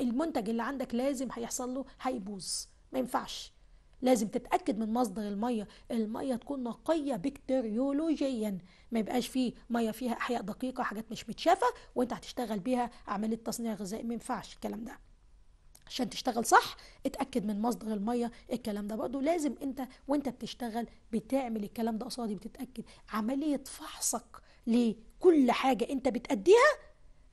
المنتج اللي عندك لازم هيحصل له هيبوظ ما ينفعش لازم تتاكد من مصدر الميه الميه تكون نقيه بكتيريولوجيا ما يبقاش فيه ميه فيها احياء دقيقه حاجات مش متشافه وانت هتشتغل بيها عمليه تصنيع غذائي ما ينفعش الكلام ده عشان تشتغل صح اتاكد من مصدر الميه الكلام ده برضه لازم انت وانت بتشتغل بتعمل الكلام ده قصادي بتتاكد عمليه فحصك لكل حاجة انت بتأديها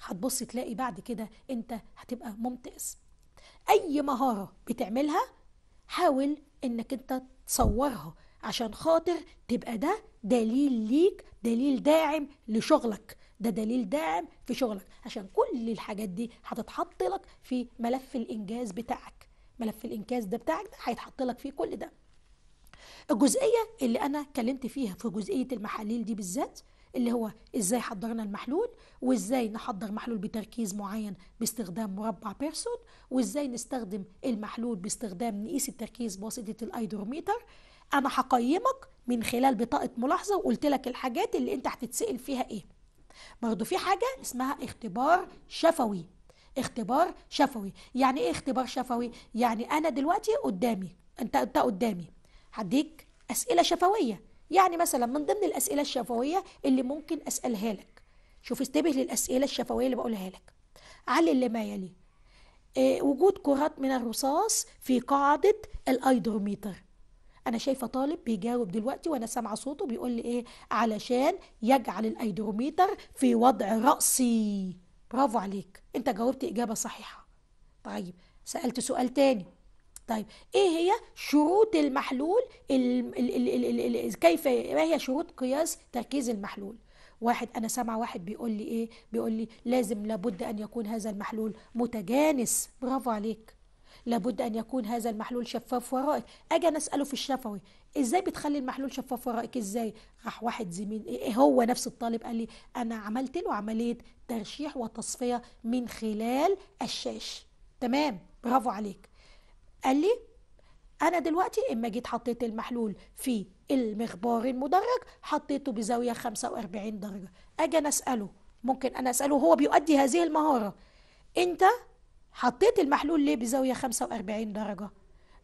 هتبص تلاقي بعد كده انت هتبقى ممتاز اي مهارة بتعملها حاول انك انت تصورها عشان خاطر تبقى ده دليل ليك دليل داعم لشغلك ده دليل داعم في شغلك عشان كل الحاجات دي هتتحط لك في ملف الانجاز بتاعك ملف الانجاز ده بتاعك ده هيتحط لك فيه كل ده الجزئيه اللي انا اتكلمت فيها في جزئيه المحاليل دي بالذات اللي هو ازاي حضرنا المحلول وازاي نحضر محلول بتركيز معين باستخدام مربع بيرسون وازاي نستخدم المحلول باستخدام نقيس التركيز بواسطه الايدروميتر انا هقيمك من خلال بطاقه ملاحظه وقلت لك الحاجات اللي انت هتتسال فيها ايه برضه في حاجه اسمها اختبار شفوي اختبار شفوي يعني ايه اختبار شفوي يعني انا دلوقتي قدامي انت انت قدامي هديك اسئله شفويه يعني مثلا من ضمن الاسئله الشفويه اللي ممكن اسالها لك شوف انتبه للاسئله الشفويه اللي بقولها لك علل اللي ما يلي إيه وجود كرات من الرصاص في قاعده الايدروميتر انا شايفه طالب بيجاوب دلوقتي وانا سامعه صوته بيقول لي ايه علشان يجعل الايدروميتر في وضع راسي برافو عليك انت جاوبت اجابه صحيحه طيب سالت سؤال تاني طيب ايه هي شروط المحلول ال ال ال كيف ما هي شروط قياس تركيز المحلول واحد انا سامعه واحد بيقول لي ايه بيقول لي لازم لابد ان يكون هذا المحلول متجانس برافو عليك لابد ان يكون هذا المحلول شفاف ورائك اجي انا اساله في الشفوي ازاي بتخلي المحلول شفاف ورائك ازاي راح واحد زميل إيه هو نفس الطالب قال لي انا عملت له عمليه ترشيح وتصفيه من خلال الشاش تمام برافو عليك قال لي انا دلوقتي اما جيت حطيت المحلول في المخبار المدرج حطيته بزاويه 45 درجه اجي انا اساله ممكن انا اساله هو بيؤدي هذه المهاره انت حطيت المحلول ليه بزاويه 45 درجه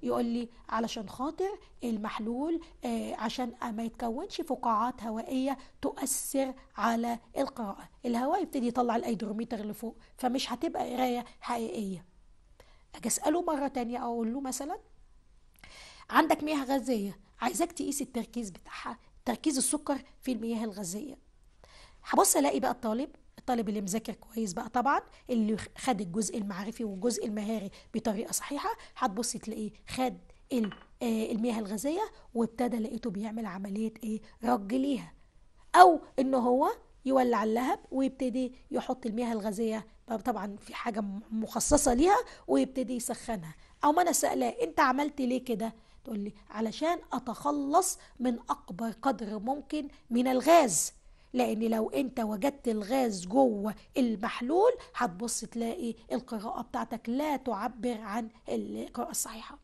يقول لي علشان خاطر المحلول آه عشان ما يتكونش فقاعات هوائيه تؤثر على القراءه الهواء يبتدي يطلع الايدروميتر لفوق فمش هتبقى قرايه حقيقيه اجي اساله مره تانية اقول له مثلا عندك مياه غازيه عايزاك تقيس التركيز بتاعها تركيز السكر في المياه الغازيه هبص الاقي بقى الطالب الطالب اللي مذاكر كويس بقى طبعا اللي خد الجزء المعرفي والجزء المهاري بطريقه صحيحه هتبص تلاقيه خد آه، المياه الغازيه وابتدى لقيته بيعمل عمليه ايه رج ليها او ان هو يولع اللهب ويبتدي يحط المياه الغازيه طبعا في حاجه مخصصه ليها ويبتدي يسخنها او ما انا سألها انت عملت ليه كده تقول لي علشان اتخلص من اكبر قدر ممكن من الغاز لان لو انت وجدت الغاز جوه المحلول هتبص تلاقي القراءه بتاعتك لا تعبر عن القراءه الصحيحه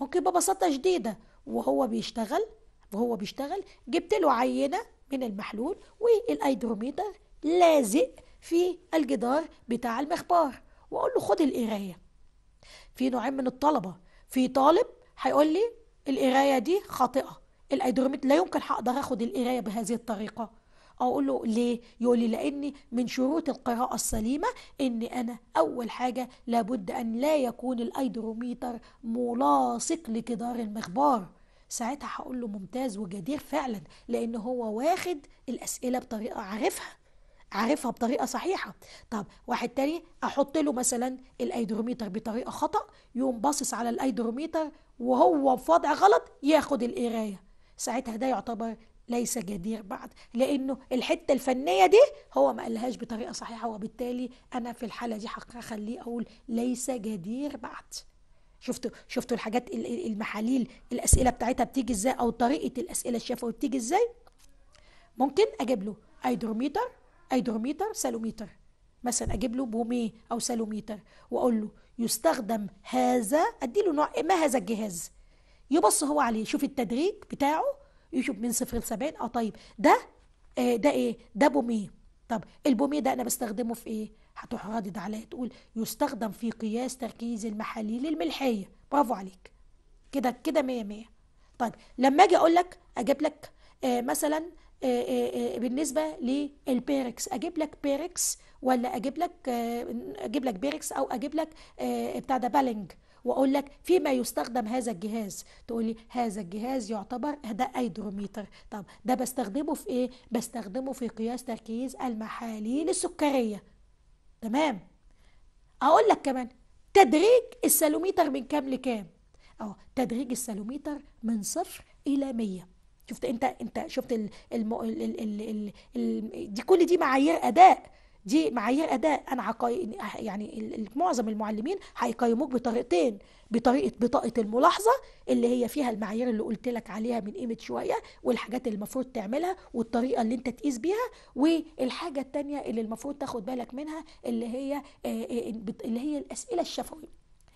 ممكن ببساطه شديده وهو بيشتغل وهو بيشتغل جبت له عينه من المحلول والايدروميتر لازق في الجدار بتاع المخبار واقول له خد القرايه في نوعين من الطلبه في طالب هيقول لي القرايه دي خاطئه الايدروميت لا يمكن هقدر اخد القرايه بهذه الطريقه اقول له ليه يقول لي لان من شروط القراءه السليمه ان انا اول حاجه لابد ان لا يكون الايدروميتر ملاصق لجدار المخبار ساعتها هقول له ممتاز وجدير فعلا لان هو واخد الاسئله بطريقه عارفها عارفها بطريقه صحيحه طب واحد تاني احط له مثلا الايدروميتر بطريقه خطا يقوم باصص على الايدروميتر وهو في وضع غلط ياخد القرايه ساعتها ده يعتبر ليس جدير بعد لانه الحته الفنيه دي هو ما قالهاش بطريقه صحيحه وبالتالي انا في الحاله دي اخليه اقول ليس جدير بعد شفتوا شفتوا الحاجات المحاليل الاسئله بتاعتها بتيجي ازاي او طريقه الاسئله الشفوي بتيجي ازاي ممكن اجيب له ايدروميتر ايدروميتر سالوميتر مثلا اجيب له بوميه او سالوميتر واقول له يستخدم هذا ادي له نوع ما هذا الجهاز يبص هو عليه يشوف التدريج بتاعه يشوف من صفر لسبعين اه طيب ده آه، ده ايه ده بوميه طب البوميه ده انا بستخدمه في ايه هتروح رادد عليا تقول يستخدم في قياس تركيز المحاليل الملحيه برافو عليك كده كده 100 100 طيب لما اجي اقول لك اجيب لك آه مثلا آه، آه، آه، بالنسبه للبيركس اجيب لك بيركس ولا اجيب لك اجيب لك بيركس او اجيب لك بتاع ده بالينج واقول لك فيما يستخدم هذا الجهاز تقول لي هذا الجهاز يعتبر ده ايدروميتر طب ده بستخدمه في ايه بستخدمه في قياس تركيز المحاليل السكريه تمام اقول لك كمان تدريج السالوميتر من كام لكام اهو تدريج السالوميتر من صفر الى 100 شفت انت انت شفت ال ال ال ال ال ال دي كل دي معايير اداء دي معايير اداء انا يعني معظم المعلمين هيقيموك بطريقتين بطريقه بطاقه الملاحظه اللي هي فيها المعايير اللي قلت لك عليها من قيمه شويه والحاجات اللي المفروض تعملها والطريقه اللي انت تقيس بيها والحاجه الثانيه اللي المفروض تاخد بالك منها اللي هي آه، آه، اللي هي الاسئله الشفوي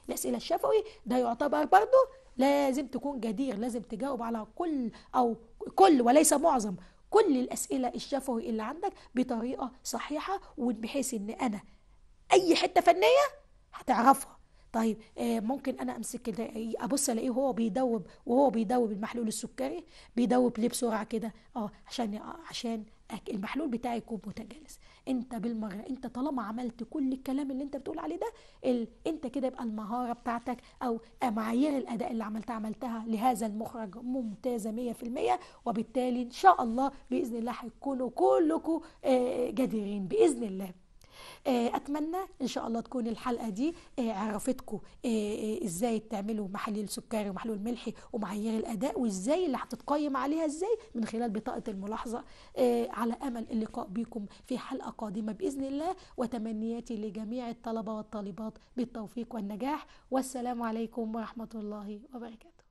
الاسئله الشفوي ده يعتبر برضه لازم تكون جدير لازم تجاوب على كل أو كل وليس معظم كل الأسئلة الشفوي اللي عندك بطريقة صحيحة وبحيث إن أنا أي حتة فنية هتعرفها طيب آه، ممكن انا امسك ابص الاقيه وهو بيدوب وهو بيدوب المحلول السكري بيدوب ليه بسرعه كده اه عشان عشان المحلول بتاعي يكون متجانس انت بالمره انت طالما عملت كل الكلام اللي انت بتقول عليه ده ال... انت كده يبقى المهاره بتاعتك او معايير الاداء اللي عملتها عملتها لهذا المخرج ممتازه 100% وبالتالي ان شاء الله باذن الله هتكونوا كلكم آه، جديرين باذن الله آه، اتمنى ان شاء الله تكون الحلقه دي آه، عرفتكم آه، ازاي تعملوا محاليل سكري ومحلول ملحي ومعايير الاداء وازاي اللي هتتقيم عليها ازاي من خلال بطاقه الملاحظه على امل اللقاء بكم في حلقه قادمه باذن الله وتمنياتي لجميع الطلبه والطالبات بالتوفيق والنجاح والسلام عليكم ورحمه الله وبركاته